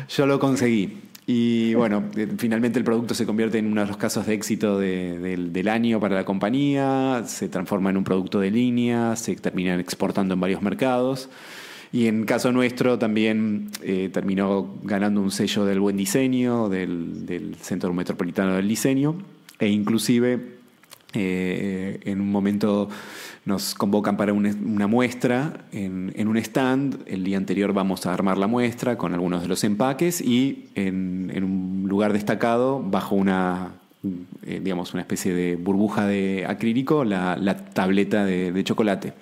yo lo conseguí. Y bueno, eh, finalmente el producto se convierte en uno de los casos de éxito del año para la compañía, se transforma en un producto de línea, se termina exportando en varios mercados. Y en caso nuestro también eh, terminó ganando un sello del buen diseño, del, Centro Metropolitano del Diseño, e inclusive eh, en un momento nos convocan para una, muestra en, un stand. El día anterior vamos a armar la muestra con algunos de los empaques y en, un lugar destacado, bajo una, eh, digamos, una especie de burbuja de acrílico, la, tableta de chocolate.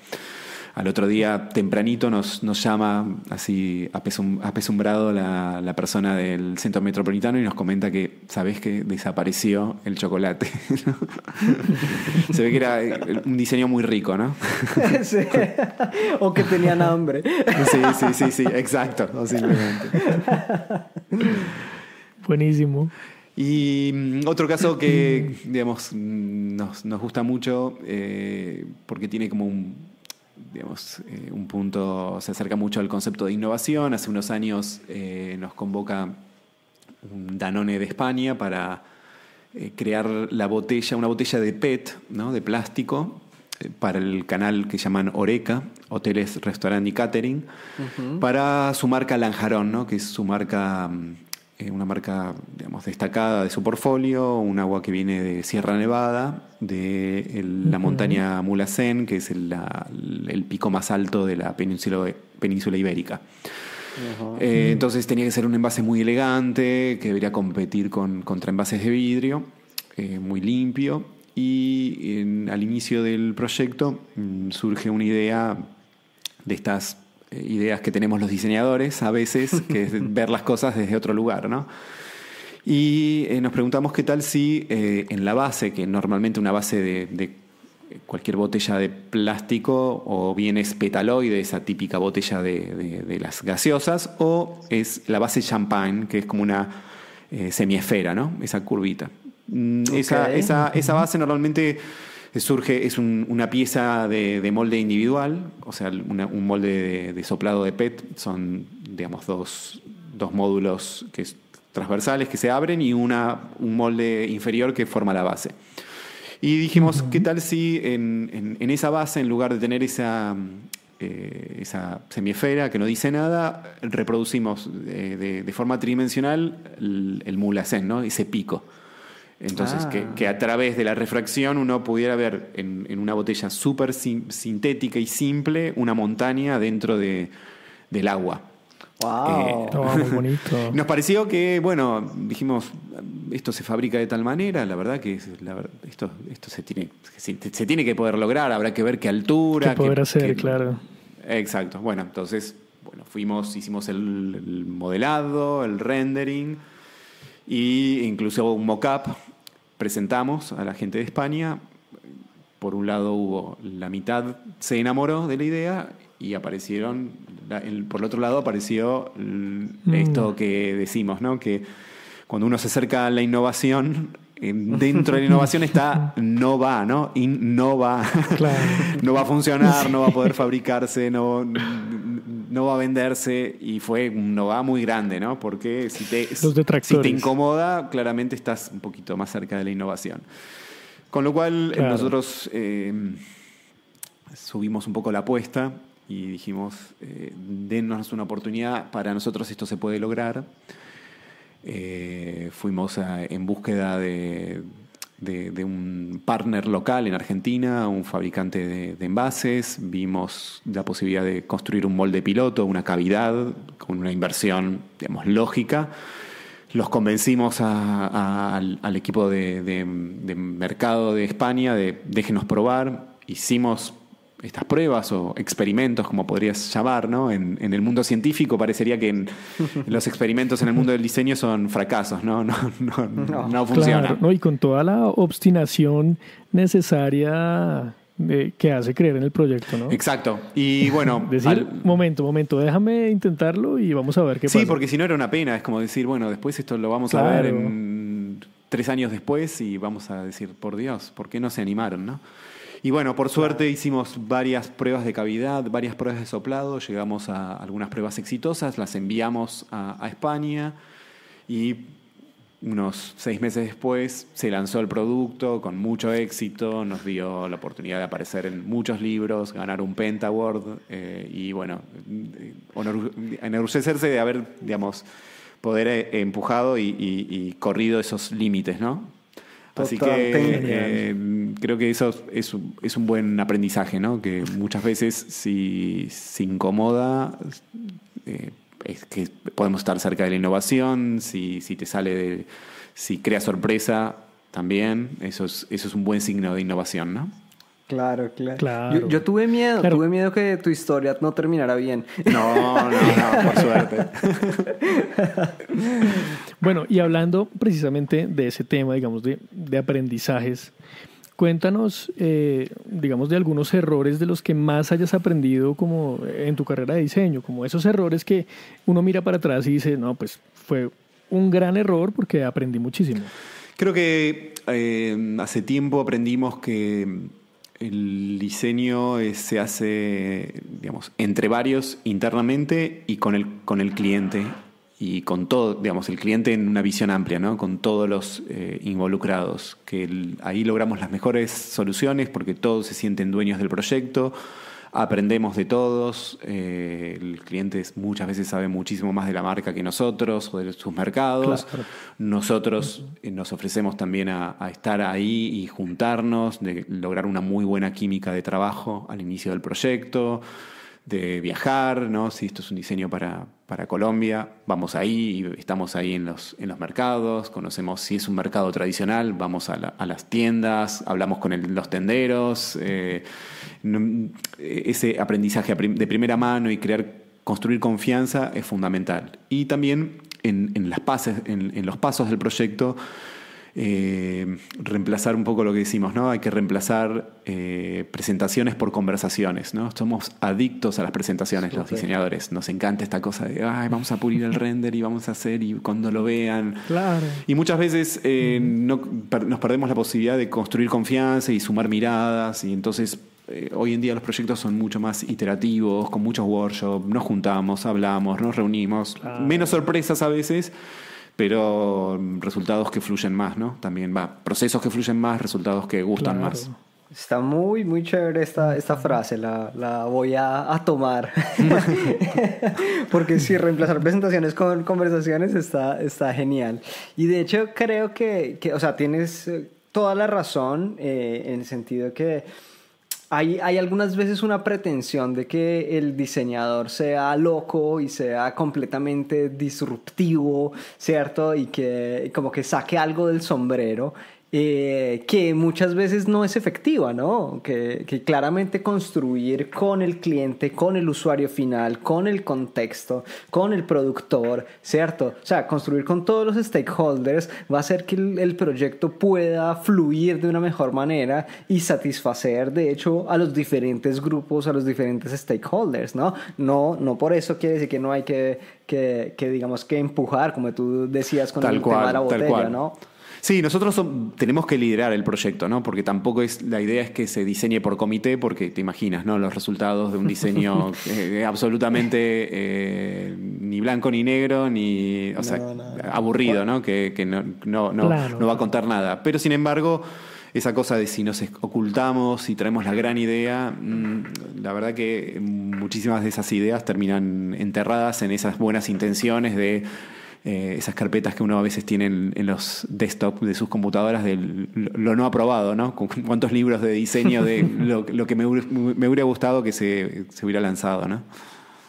Al otro día, tempranito, nos, llama así apesumbrado la, persona del centro metropolitano y nos comenta que, sabes que desapareció el chocolate? Se ve que era eh, un diseño muy rico, ¿no? O que tenían hambre. sí, sí, sí, sí, exacto, o Buenísimo. Y mm, otro caso que, digamos, mm, nos, gusta mucho eh, porque tiene como un digamos, eh, un punto, se acerca mucho al concepto de innovación. Hace unos años eh, nos convoca un Danone de España para eh, crear la botella, una botella de PET, ¿no? de plástico, para el canal que llaman Oreca, Hoteles, Restaurante y Catering, para su marca Lanjarón, ¿no? que es su marca mm, eh, una marca digamos, destacada de su portfolio, un agua que viene de Sierra Nevada, de la montaña Mulacén, que es el, pico más alto de la península, ibérica. Eh, entonces tenía que ser un envase muy elegante, que debería competir con, contra envases de vidrio, eh, muy limpio. Y al inicio del proyecto mm, surge una idea de estas eh, ideas que tenemos los diseñadores a veces, que es ver las cosas desde otro lugar, ¿no? Y eh, nos preguntamos qué tal si eh, en la base, que normalmente una base de, cualquier botella de plástico o bien es petaloide, esa típica botella de, de, las gaseosas, o es la base champagne, que es como una semiesfera, ¿no? Esa curvita. Mm, esa, esa, esa base normalmente surge, es una pieza de, molde individual, o sea, un molde de, soplado de PET, son, digamos, dos, módulos que, transversales que se abren y una, un molde inferior que forma la base. Y dijimos, ¿qué tal si en, esa base, en lugar de tener esa, eh, esa semiesfera que no dice nada, reproducimos eh, de, forma tridimensional el, el mulacén, ¿no? ese pico? Entonces, ah. que, a través de la refracción uno pudiera ver en, una botella súper sintética y simple una montaña dentro de, del agua. Wow. Eh, muy bonito. nos pareció que, bueno, dijimos, esto se fabrica de tal manera, la verdad que esto, esto se, tiene, se, tiene que poder lograr, habrá que ver qué altura. Qué poder hacer, claro. Exacto. Bueno, entonces, bueno, fuimos, hicimos el, modelado, el rendering y incluso un mock-up presentamos a la gente de España. Por un lado hubo la mitad se enamoró de la idea y aparecieron, por el otro lado apareció mm. esto que decimos, ¿no? que cuando uno se acerca a la innovación eh, dentro de la innovación está no va, ¿no? no va. no va a funcionar, no va a poder fabricarse, no, no va a venderse. Y fue un no va muy grande, ¿no? Porque si te, incomoda, claramente estás un poquito más cerca de la innovación. Con lo cual, eh, nosotros eh, subimos un poco la apuesta y dijimos, dennos una oportunidad, para nosotros esto se puede lograr. Eh, fuimos en búsqueda de, un partner local en Argentina, un fabricante de, envases. Vimos la posibilidad de construir un molde piloto, una cavidad, con una inversión, digamos, lógica. Los convencimos al, al, equipo de, mercado de España de déjenos probar. Hicimos estas pruebas o experimentos, como podrías llamar, ¿no? En, el mundo científico parecería que en, los experimentos en el mundo del diseño son fracasos, ¿no? No, no, funciona. Y con toda la obstinación necesaria que hace creer en el proyecto, ¿no? Exacto. Y bueno... decir, al... momento, momento, déjame intentarlo y vamos a ver qué pasa. Sí, porque si no era una pena, es como decir, bueno, después esto lo vamos a ver en tres años después y vamos a decir, por Dios, ¿por qué no se animaron, no? Y bueno, por suerte hicimos varias pruebas de cavidad, varias pruebas de soplado, llegamos a algunas pruebas exitosas, las enviamos a, España y unos seis meses después se lanzó el producto con mucho éxito, nos dio la oportunidad de aparecer en muchos libros, ganar un Penta eh, y bueno, honor, de haber, digamos, poder eh, empujado y, y corrido esos límites, ¿no? Así que eh, creo que eso es, un buen aprendizaje, ¿no? Que muchas veces si se incomoda, eh, es que podemos estar cerca de la innovación, si, te sale de, si crea sorpresa también, eso es, eso es un buen signo de innovación, ¿no? Claro, claro. Yo, tuve miedo, tuve miedo que tu historia no terminara bien. No, no, no, por suerte. Bueno, y hablando precisamente de ese tema, digamos, de, aprendizajes, cuéntanos, eh, digamos, de algunos errores de los que más hayas aprendido como en tu carrera de diseño, como esos errores que uno mira para atrás y dice, no, pues fue un gran error porque aprendí muchísimo. Creo que eh, hace tiempo aprendimos que el diseño eh, se hace, digamos, entre varios internamente y con con el cliente y con todo, digamos, el cliente en una visión amplia, ¿no? con todos los eh, involucrados, que ahí logramos las mejores soluciones porque todos se sienten dueños del proyecto, aprendemos de todos, eh, el cliente muchas veces sabe muchísimo más de la marca que nosotros o de sus mercados, nosotros eh, nos ofrecemos también a, a, estar ahí y juntarnos, de lograr una muy buena química de trabajo al inicio del proyecto de viajar, ¿no? Si esto es un diseño para, Colombia, vamos ahí, estamos ahí en los, en los mercados, conocemos si es un mercado tradicional, vamos a, las tiendas, hablamos con los tenderos, eh, ese aprendizaje de primera mano y crear, construir confianza es fundamental. Y también en, las pases, en, en los pasos del proyecto, eh, reemplazar un poco lo que decimos, ¿no? Hay que reemplazar eh, presentaciones por conversaciones, ¿no? Somos adictos a las presentaciones, los diseñadores. Nos encanta esta cosa de, ay, vamos a pulir el render y vamos a hacer y cuando lo vean. Claro. Y muchas veces eh, nos perdemos la posibilidad de construir confianza y sumar miradas y entonces hoy en día los proyectos son mucho más iterativos, con muchos workshops, nos juntamos, hablamos, nos reunimos, menos sorpresas a veces, pero mm, resultados que fluyen más, ¿no? También va, procesos que fluyen más, resultados que gustan más. Está muy, muy chévere esta, esta frase, la, la voy a, a tomar. Porque si sí, reemplazar presentaciones con conversaciones está, está genial. Y de hecho creo que, que o sea, tienes eh, toda la razón eh, en el sentido que hay, algunas veces una pretensión de que el diseñador sea loco y sea completamente disruptivo, ¿cierto? Y que como que saque algo del sombrero eh, que muchas veces no es efectiva, ¿no? Que, que, claramente construir con el cliente, con el usuario final, con el contexto, con el productor, ¿cierto? O sea, construir con todos los stakeholders va a hacer que el, proyecto pueda fluir de una mejor manera y satisfacer, de hecho, a los diferentes grupos, a los diferentes stakeholders, ¿no? No, no por eso quiere decir que no hay que, que, digamos, que empujar, como tú decías con el tema de la botella, ¿no? Sí, nosotros tenemos que liderar el proyecto, ¿no? Porque tampoco es la idea es que se diseñe por comité, porque te imaginas, ¿no? Los resultados de un diseño eh, absolutamente eh, ni blanco ni negro, ni o aburrido, ¿no? Que, no, no va a contar nada. Pero sin embargo esa cosa de si nos ocultamos, y traemos la gran idea, mm, la verdad que muchísimas de esas ideas terminan enterradas en esas buenas intenciones de eh, esas carpetas que uno a veces tiene en, los desktops de sus computadoras de lo no aprobado, ¿no? Con cuántos libros de diseño de lo, que me, hubiera gustado que se, se hubiera lanzado, ¿no?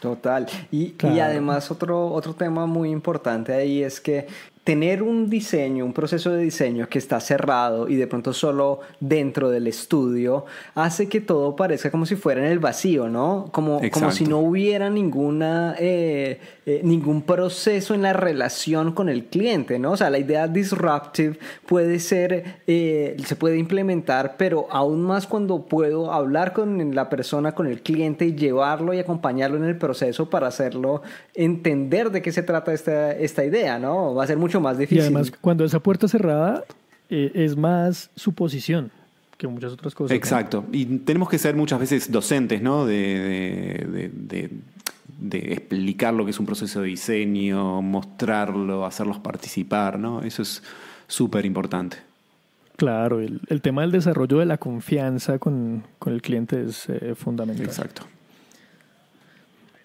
Total. Y, y, además otro, otro tema muy importante ahí es que tener un diseño, un proceso de diseño que está cerrado y de pronto solo dentro del estudio, hace que todo parezca como si fuera en el vacío, ¿no? Como, como si no hubiera ninguna, eh, eh, ningún proceso en la relación con el cliente, ¿no? O sea, la idea disruptive puede ser, eh, se puede implementar, pero aún más cuando puedo hablar con la persona, con el cliente y llevarlo y acompañarlo en el proceso para hacerlo entender de qué se trata esta, esta idea, ¿no? Va a ser muy más Y además, cuando esa puerta cerrada eh, es más su posición que muchas otras cosas. Exacto. Y tenemos que ser muchas veces docentes, ¿no? de, de, explicar lo que es un proceso de diseño, mostrarlo, hacerlos participar, ¿no? Eso es súper importante. Claro, el, tema del desarrollo de la confianza con, el cliente es eh, fundamental. Exacto.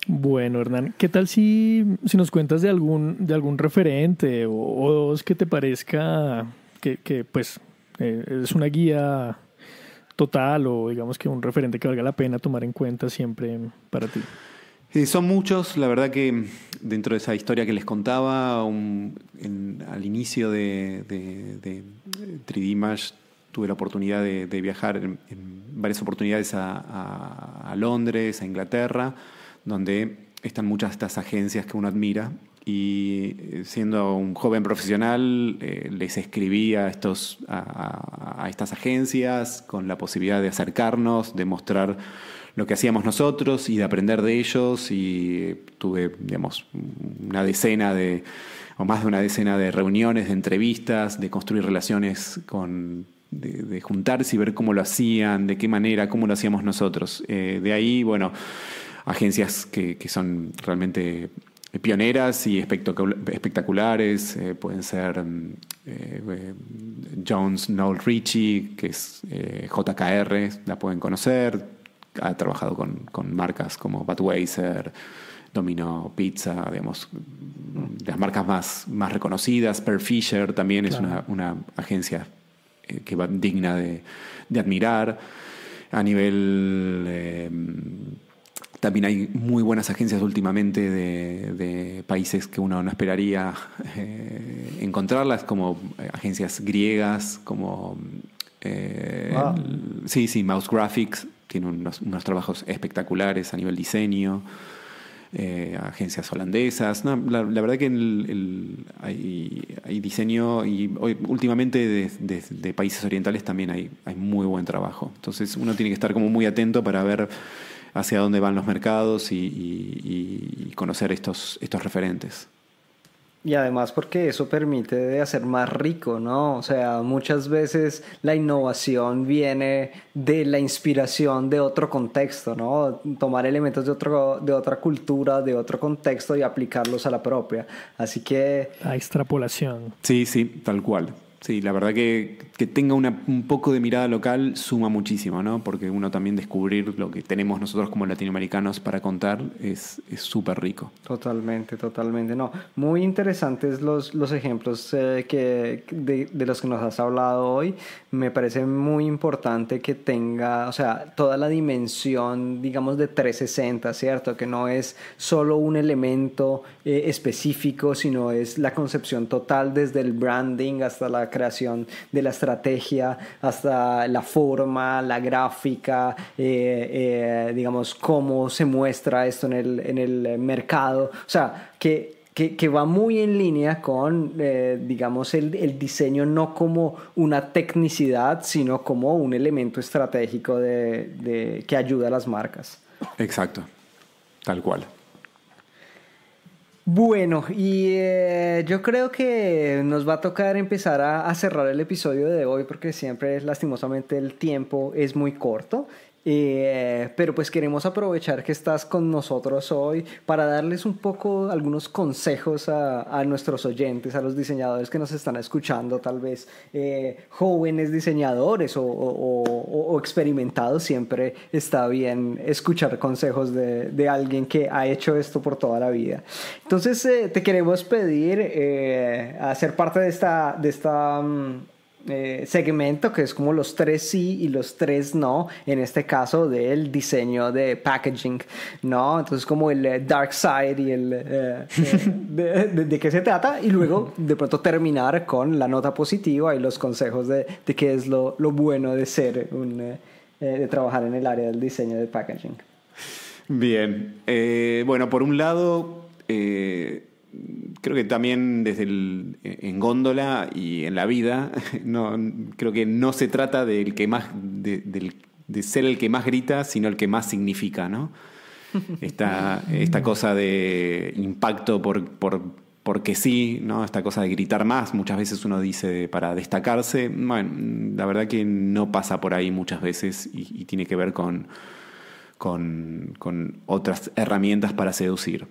Bueno, Hernán, ¿qué tal si, si nos cuentas de algún, de algún referente o, dos que te parezca que, pues eh, es una guía total o digamos que un referente que valga la pena tomar en cuenta siempre para ti? son muchos, la verdad que dentro de esa historia que les contaba, al inicio de, de, 3D tuve la oportunidad de, viajar en, varias oportunidades a Londres, a Inglaterra donde están muchas de estas agencias que uno admira y eh, siendo un joven profesional eh, les escribí a, estos, a, estas agencias con la posibilidad de acercarnos, de mostrar lo que hacíamos nosotros y de aprender de ellos y eh, tuve, digamos, una decena de, o más de una decena de reuniones, de entrevistas, de construir relaciones con... De, juntarse y ver cómo lo hacían, de qué manera, cómo lo hacíamos nosotros. de ahí, bueno, agencias que, que son realmente pioneras y espectaculares. Eh, pueden ser mm, eh, eh, Jones Noel Ritchie, que es JKR, la pueden conocer. Ha trabajado con, marcas como Budweiser, Domino Pizza, digamos, mm, las marcas más, más reconocidas. Per Fisher también es una, agencia que va digna de, de, admirar. A nivel también hay muy buenas agencias últimamente de, países que uno no esperaría eh, encontrarlas, como eh, agencias griegas, como... Eh, ah. sí, sí, Mouse Graphics tiene unos, trabajos espectaculares a nivel diseño. agencias holandesas. la, verdad que hay, diseño y últimamente de, países orientales también hay, hay muy buen trabajo. Entonces uno tiene que estar como muy atento para ver hacia dónde van los mercados y, conocer estos, estos referentes. Y además porque eso permite hacer más rico, ¿no? O sea, muchas veces la innovación viene de la inspiración de otro contexto, ¿no? Tomar elementos de, otro, de otra cultura, de otro contexto y aplicarlos a la propia. Así que... La extrapolación. Sí, sí, tal cual. Sí, la verdad que, que tenga un poco de mirada local suma muchísimo, ¿no? Porque uno también descubrir lo que tenemos nosotros como latinoamericanos para contar es súper rico. Totalmente, totalmente. No, muy interesantes los, los ejemplos eh, que, de, los que nos has hablado hoy. Me parece muy importante que tenga, o sea, toda la dimensión, digamos, de 360, ¿cierto? Que no es solo un elemento eh, específico, sino es la concepción total desde el branding hasta la creación de la estrategia hasta la forma, la gráfica, eh, eh, digamos, cómo se muestra esto en el, en el mercado. O sea, que que, va muy en línea con, eh, digamos, el, el, diseño no como una tecnicidad, sino como un elemento estratégico de, que ayuda a las marcas. Exacto, tal cual. Bueno, y eh, yo creo que nos va a tocar empezar a, a, cerrar el episodio de hoy porque siempre lastimosamente el tiempo es muy corto. Eh, pero pues queremos aprovechar que estás con nosotros hoy para darles un poco algunos consejos a, nuestros oyentes, a los diseñadores que nos están escuchando, tal vez eh, jóvenes diseñadores o, experimentados. Siempre está bien escuchar consejos de, alguien que ha hecho esto por toda la vida. Entonces eh, te queremos pedir a ser parte de esta... De esta mm, eh, segmento que es como los tres sí y los tres no, en este caso del diseño de packaging, ¿no? Entonces como el eh, dark side y el... Eh, de, qué se trata y luego de pronto terminar con la nota positiva y los consejos de, qué es lo, bueno de ser un... de trabajar en el área del diseño de packaging. Bien, bueno, por un lado creo que también desde el, en góndola y en la vida, creo que no se trata del que más, de, ser el que más grita, sino el que más significa, ¿no? Esta, esta cosa de impacto por, por, porque sí, ¿no? Esta cosa de gritar más, muchas veces uno dice para destacarse. Bueno, la verdad que no pasa por ahí muchas veces y, y tiene que ver con, con, con otras herramientas para seducir.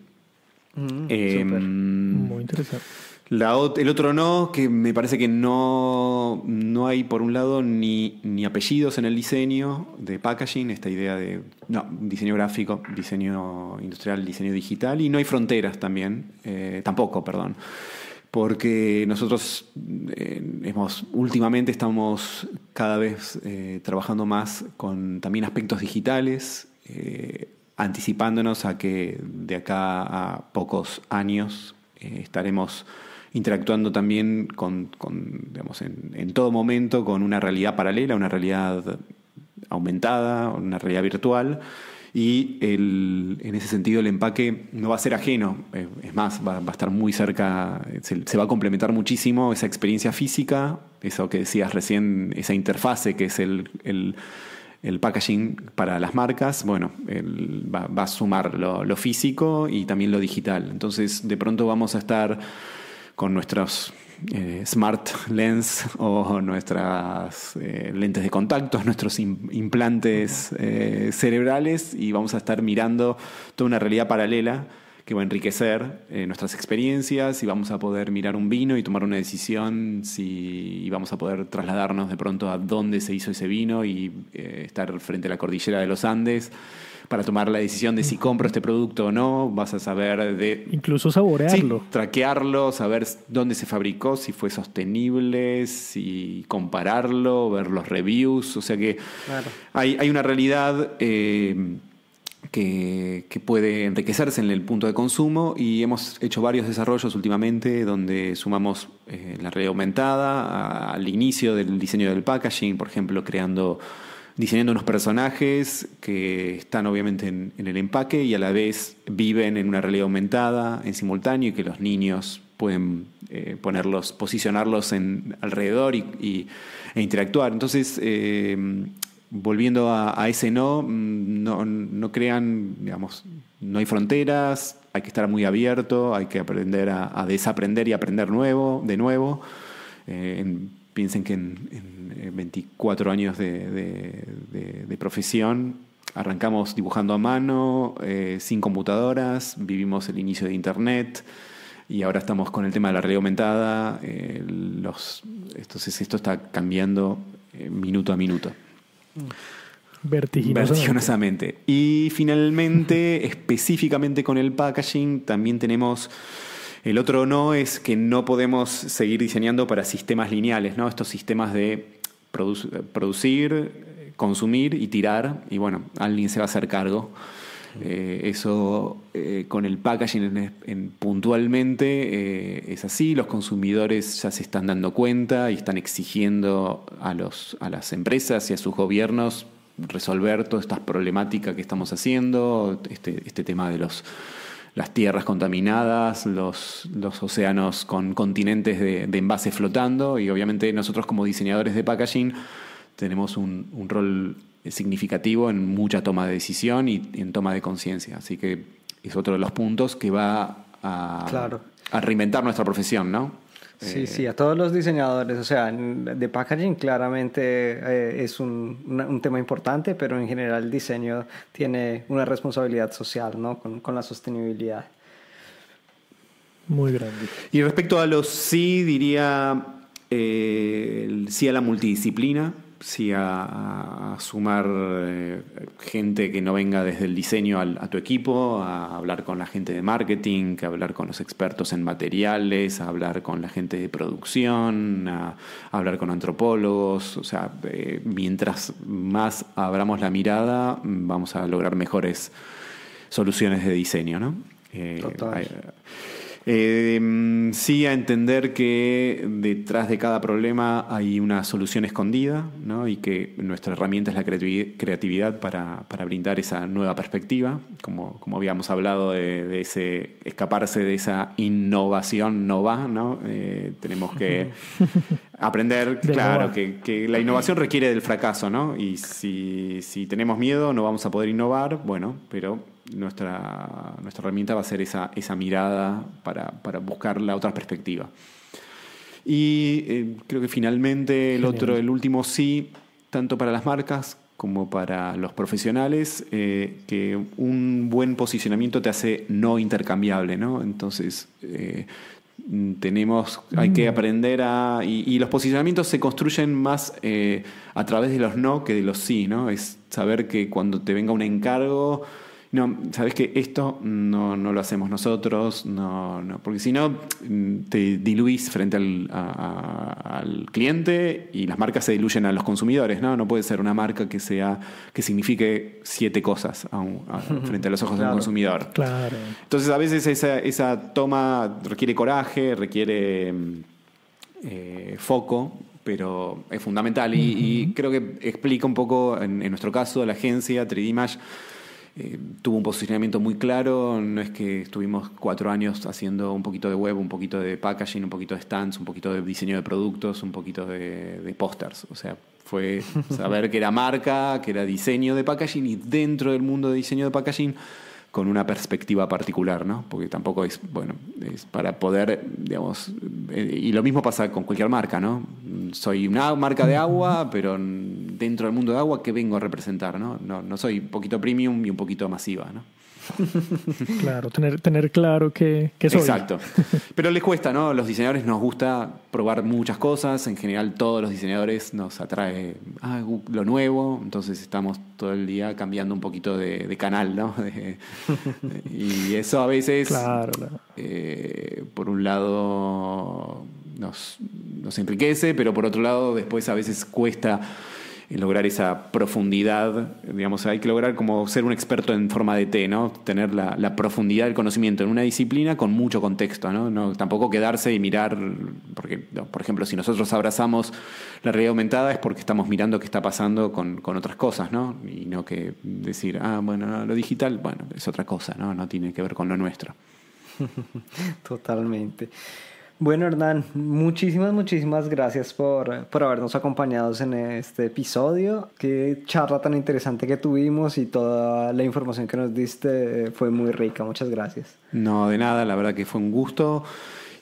Mm, em, Muy interesante. La el otro no, que me parece que no, no hay por un lado ni, ni, apellidos en el diseño de packaging, esta idea de diseño gráfico, diseño industrial, diseño digital, y no hay fronteras también, eh, tampoco, perdón. Porque nosotros eh, hemos, últimamente estamos cada vez eh, trabajando más con también aspectos digitales anticipándonos a que de acá a pocos años eh, estaremos interactuando también con, en, todo momento con una realidad paralela, una realidad aumentada, una realidad virtual. Y en ese sentido el empaque no va a ser ajeno, eh, es más, va, a estar muy cerca, se, va a complementar muchísimo esa experiencia física, eso que decías recién, esa interfase que es el el packaging para las marcas, bueno, va, a sumar lo, físico y también lo digital. Entonces, de pronto vamos a estar con nuestros eh, smart lens o nuestras eh, lentes de contacto, nuestros implantes eh, cerebrales y vamos a estar mirando toda una realidad paralela que va a enriquecer eh, nuestras experiencias y vamos a poder mirar un vino y tomar una decisión si, y vamos a poder trasladarnos de pronto a dónde se hizo ese vino y eh, estar frente a la cordillera de los Andes para tomar la decisión de si compro este producto o no, vas a saber de... Incluso saborearlo. traquearlo, saber dónde se fabricó, si fue sostenible, si compararlo, ver los reviews, o sea que hay, una realidad... Eh, que, puede enriquecerse en el punto de consumo y hemos hecho varios desarrollos últimamente donde sumamos eh, la realidad aumentada al inicio del diseño del packaging, por ejemplo, creando diseñando unos personajes que están obviamente en, el empaque y a la vez viven en una realidad aumentada en simultáneo y que los niños pueden eh, ponerlos, posicionarlos en alrededor y, e interactuar. Entonces, eh, volviendo a, ese mm, no, no, crean, digamos, no hay fronteras, hay que estar muy abierto, hay que aprender a, desaprender y aprender nuevo, de nuevo. Eh, piensen que en, 24 eh, años de, profesión arrancamos dibujando a mano, eh, sin computadoras, vivimos el inicio de Internet y ahora estamos con el tema de la realidad aumentada. los, entonces esto está cambiando minuto a minuto. Vertiginosamente. Y finalmente, específicamente con el packaging, también tenemos el otro no es que no podemos seguir diseñando para sistemas lineales, ¿no? Estos sistemas de producir, consumir y tirar, y bueno, alguien se va a hacer cargo eh, eso eh, con el packaging puntualmente eh, es así, los consumidores ya se están dando cuenta y están exigiendo a, los, a las empresas y a sus gobiernos resolver todas estas problemáticas que estamos haciendo, este, este tema de los las tierras contaminadas, los, océanos con continentes de, de envases flotando y obviamente nosotros como diseñadores de packaging tenemos un, un rol eh, significativo en mucha toma de decisión y en toma de conciencia. Así que es otro de los puntos que va a, reinventar nuestra profesión, ¿no? Sí, eh, sí, a todos los diseñadores, o sea, de packaging claramente eh, es un, tema importante, pero en general el diseño tiene una responsabilidad social, ¿no? Con, la sostenibilidad. Muy grande. Y respecto a los sí, diría sí a la multidisciplina, sí, a, sumar eh, gente que no venga desde el diseño al, a tu equipo, a hablar con la gente de marketing, a hablar con los expertos en materiales, a hablar con la gente de producción, a, hablar con antropólogos. O sea, eh, mientras más abramos la mirada, vamos a lograr mejores soluciones de diseño, ¿no? Eh, Em, sí a entender que detrás de cada problema hay una solución escondida ¿no? y que nuestra herramienta es la creatividad para, brindar esa nueva perspectiva, como, como habíamos hablado de, ese escaparse de esa innovación no va, ¿no? Eh, tenemos que aprender, claro, que, la innovación requiere del fracaso ¿no? y si, si tenemos miedo no vamos a poder innovar, bueno, pero nuestra, nuestra herramienta va a ser esa, esa mirada para, buscar la otra perspectiva. Y eh, creo que finalmente el otro, el último sí, tanto para las marcas como para los profesionales, eh, que un buen posicionamiento te hace no intercambiable, ¿no? Entonces eh, tenemos, hay que mm. aprender a. Y, y los posicionamientos se construyen más a través de los no que de los sí, ¿no? Es saber que cuando te venga un encargo no, sabes que esto no, no, lo hacemos nosotros, no, no, porque si no mm, te diluís frente al, cliente y las marcas se diluyen a los consumidores, ¿no? No puede ser una marca que sea, que signifique siete cosas frente a los ojos del consumidor. Claro. Entonces a veces esa, esa toma requiere coraje, requiere mm, eh, foco pero es fundamental y, creo que explica un poco, en, en nuestro caso, la agencia 3D Image, eh, tuvo un posicionamiento muy claro, no es que estuvimos cuatro años haciendo un poquito de web, un poquito de packaging, un poquito de stands, un poquito de diseño de productos, un poquito de, de pósters. O sea, fue saber que era marca, que era diseño de packaging y dentro del mundo de diseño de packaging con una perspectiva particular, ¿no? Porque tampoco es, bueno, es para poder, digamos, eh, y lo mismo pasa con cualquier marca, ¿no? Soy una marca de agua, pero dentro del mundo de agua, ¿qué vengo a representar, no? No, no soy un poquito premium y un poquito masiva, ¿no? Claro, tener, tener claro que, soy. Exacto. Pero les cuesta, ¿no? Los diseñadores nos gusta probar muchas cosas. En general, todos los diseñadores nos atrae ah, uh, lo nuevo. Entonces, estamos todo el día cambiando un poquito de, canal, ¿no? y eso a veces, eh, por un lado, nos, nos enriquece, pero por otro lado, después a veces cuesta lograr esa profundidad, digamos, hay que lograr como ser un experto en forma de T, ¿no? Tener la, profundidad del conocimiento en una disciplina con mucho contexto, ¿no? tampoco quedarse y mirar, porque, por ejemplo, si nosotros abrazamos la realidad aumentada es porque estamos mirando qué está pasando con, otras cosas, ¿no? Y no que decir, ah, bueno, lo digital, bueno, es otra cosa, ¿no? No tiene que ver con lo nuestro. Totalmente. Bueno, Hernán, muchísimas, muchísimas gracias por, por habernos acompañado en este episodio. Qué charla tan interesante que tuvimos y toda la información que nos diste fue muy rica. Muchas gracias. No, de nada, la verdad que fue un gusto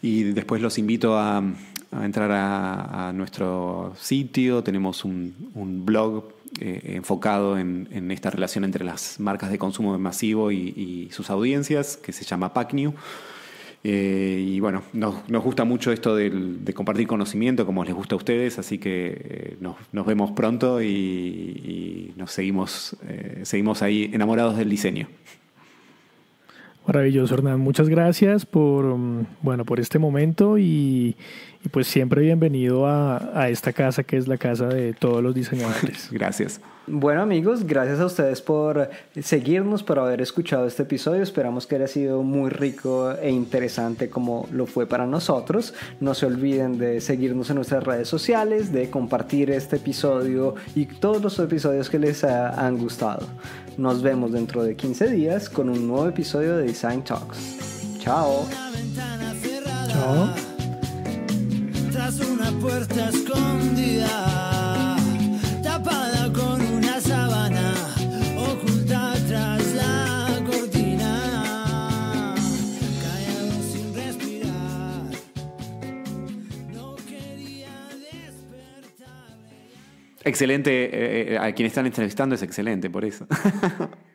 y después los invito a, a entrar a, nuestro sitio. Tenemos un, un blog eh, enfocado en, en, esta relación entre las marcas de consumo masivo y, y sus audiencias que se llama PacNew. Eh, y bueno, nos, gusta mucho esto de compartir conocimiento, como les gusta a ustedes, así que eh, nos, vemos pronto y, nos seguimos, eh, seguimos ahí enamorados del diseño. Maravilloso, Hernán. Muchas gracias por, mm, bueno, por este momento y, pues siempre bienvenido a, a esta casa que es la casa de todos los diseñadores. gracias. Bueno amigos, gracias a ustedes por seguirnos, por haber escuchado este episodio. Esperamos que haya sido muy rico e interesante como lo fue para nosotros. No se olviden de seguirnos en nuestras redes sociales, de compartir este episodio y todos los episodios que les han gustado. Nos vemos dentro de 15 días con un nuevo episodio de Design Talks. Chao. una Excelente, eh, eh, a quien están entrevistando es excelente, por eso.